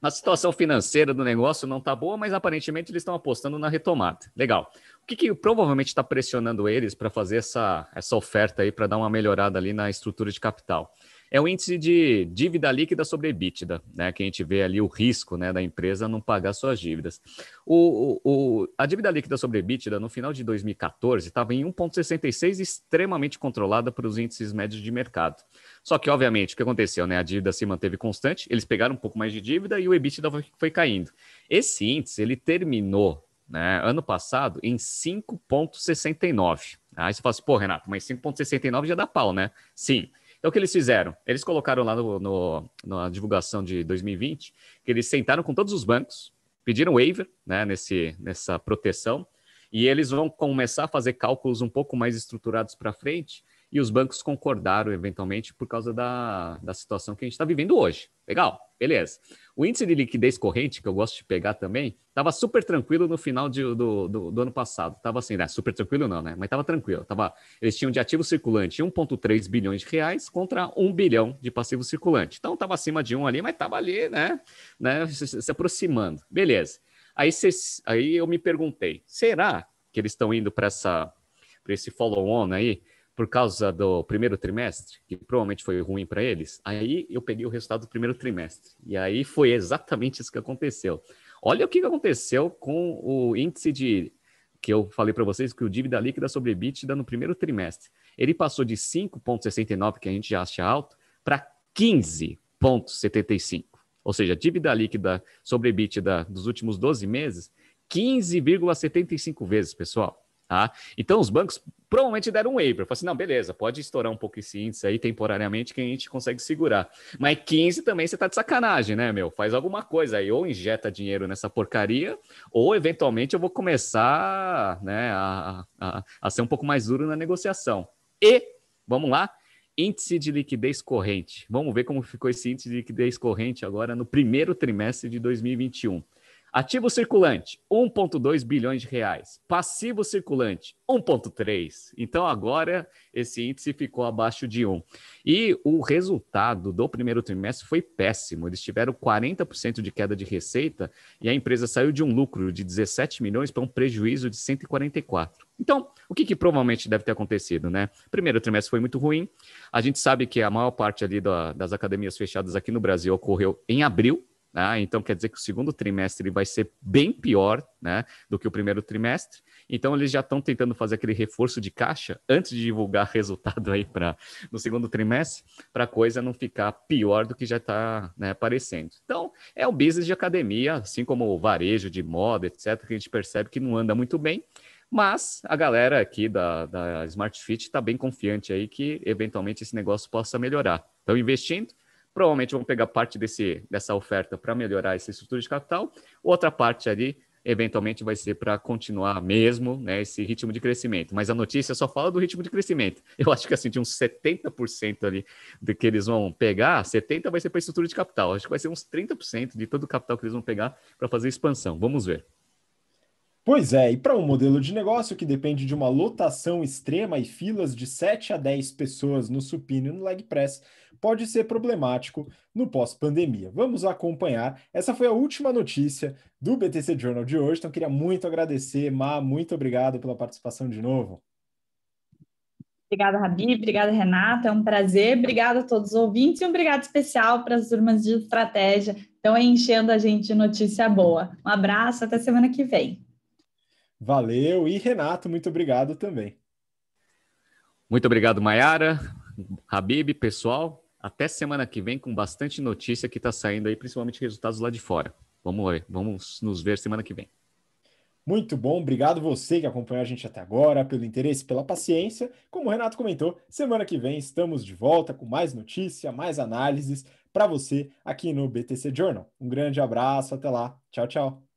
[SPEAKER 3] a situação financeira do negócio não está boa, mas aparentemente eles estão apostando na retomada. Legal. O que, que provavelmente está pressionando eles para fazer essa, essa oferta aí para dar uma melhorada ali na estrutura de capital? É o índice de dívida líquida sobre EBITDA, né? Que a gente vê ali o risco né, da empresa não pagar suas dívidas. O, o, o a dívida líquida sobre EBITDA, no final de 2014, estava em 1,66, extremamente controlada para os índices médios de mercado. Só que, obviamente, o que aconteceu? Né? A dívida se manteve constante, eles pegaram um pouco mais de dívida e o EBITDA foi, foi caindo. Esse índice ele terminou né, ano passado em 5,69. Aí você fala assim, pô, Renato, mas 5,69 já dá pau, né? Sim. Então, o que eles fizeram? Eles colocaram lá no, no, na divulgação de 2020 que eles sentaram com todos os bancos, pediram waiver né, nesse, nessa proteção, e eles vão começar a fazer cálculos um pouco mais estruturados para frente e os bancos concordaram eventualmente por causa da, da situação que a gente está vivendo hoje. Legal, beleza. O índice de liquidez corrente, que eu gosto de pegar também, estava super tranquilo no final de, do, do, do, ano passado. Estava assim, né? Super tranquilo não, né? Mas estava tranquilo. Tava, eles tinham de ativo circulante 1,3 bilhões de reais contra 1 bilhão de passivo circulante. Então estava acima de um ali, mas estava ali, né? né? Se, se aproximando. Beleza. Aí, aí eu me perguntei, será que eles estão indo para essa para esse follow-on aí, por causa do primeiro trimestre, que provavelmente foi ruim para eles, aí eu peguei o resultado do primeiro trimestre. E aí foi exatamente isso que aconteceu. Olha o que aconteceu com o índice de que eu falei para vocês que o dívida líquida sobre EBITDA no primeiro trimestre. Ele passou de 5.69 que a gente já acha alto para 15.75. Ou seja, dívida líquida sobre EBITDA dos últimos 12 meses 15,75 vezes, pessoal. Tá? Então, os bancos provavelmente deram um waiver. Falaram assim, não, beleza, pode estourar um pouco esse índice aí temporariamente que a gente consegue segurar. Mas 15 também você está de sacanagem, né, meu? Faz alguma coisa aí, ou injeta dinheiro nessa porcaria, ou eventualmente eu vou começar né, a, a, a ser um pouco mais duro na negociação. E, vamos lá, índice de liquidez corrente. Vamos ver como ficou esse índice de liquidez corrente agora no primeiro trimestre de 2021. Ativo circulante, 1,2 bilhões de reais. Passivo circulante, 1,3. Então agora esse índice ficou abaixo de 1. E o resultado do primeiro trimestre foi péssimo. Eles tiveram 40% de queda de receita e a empresa saiu de um lucro de 17 milhões para um prejuízo de 144. Então, o que, que provavelmente deve ter acontecido, né? Primeiro trimestre foi muito ruim. A gente sabe que a maior parte ali da, das academias fechadas aqui no Brasil ocorreu em abril, né? então quer dizer que o segundo trimestre vai ser bem pior né, do que o primeiro trimestre. Então eles já estão tentando fazer aquele reforço de caixa antes de divulgar resultado aí para no segundo trimestre, para a coisa não ficar pior do que já está né, aparecendo. Então é o business de academia, assim como o varejo de moda, etc., que a gente percebe que não anda muito bem. Mas a galera aqui da, da Smart Fit está bem confiante aí que eventualmente esse negócio possa melhorar. Estão investindo, provavelmente vão pegar parte desse, dessa oferta para melhorar essa estrutura de capital, outra parte ali eventualmente vai ser para continuar mesmo né, esse ritmo de crescimento. Mas a notícia só fala do ritmo de crescimento. Eu acho que assim, de uns 70% ali do que eles vão pegar, 70% vai ser para estrutura de capital. Acho que vai ser uns 30% de todo o capital que eles vão pegar para fazer expansão. Vamos ver.
[SPEAKER 1] Pois é, e para um modelo de negócio que depende de uma lotação extrema e filas de 7 a 10 pessoas no supino e no leg press, pode ser problemático no pós-pandemia. Vamos acompanhar. Essa foi a última notícia do BTC Journal de hoje, então queria muito agradecer, Ma, muito obrigado pela participação de novo.
[SPEAKER 2] Obrigada, Rabi. Obrigada, Renata. É um prazer. Obrigada a todos os ouvintes e um obrigado especial para as turmas de estratégia estão enchendo a gente de notícia boa. Um abraço, até semana que vem.
[SPEAKER 1] Valeu. E, Renato, muito obrigado também.
[SPEAKER 3] Muito obrigado, Mayara, Habib, pessoal. Até semana que vem com bastante notícia que está saindo aí, principalmente resultados lá de fora. Vamos ver, vamos nos ver semana que vem.
[SPEAKER 1] Muito bom, obrigado você que acompanhou a gente até agora, pelo interesse, pela paciência. Como o Renato comentou, semana que vem estamos de volta com mais notícia, mais análises para você aqui no BTC Journal. Um grande abraço, até lá. Tchau, tchau.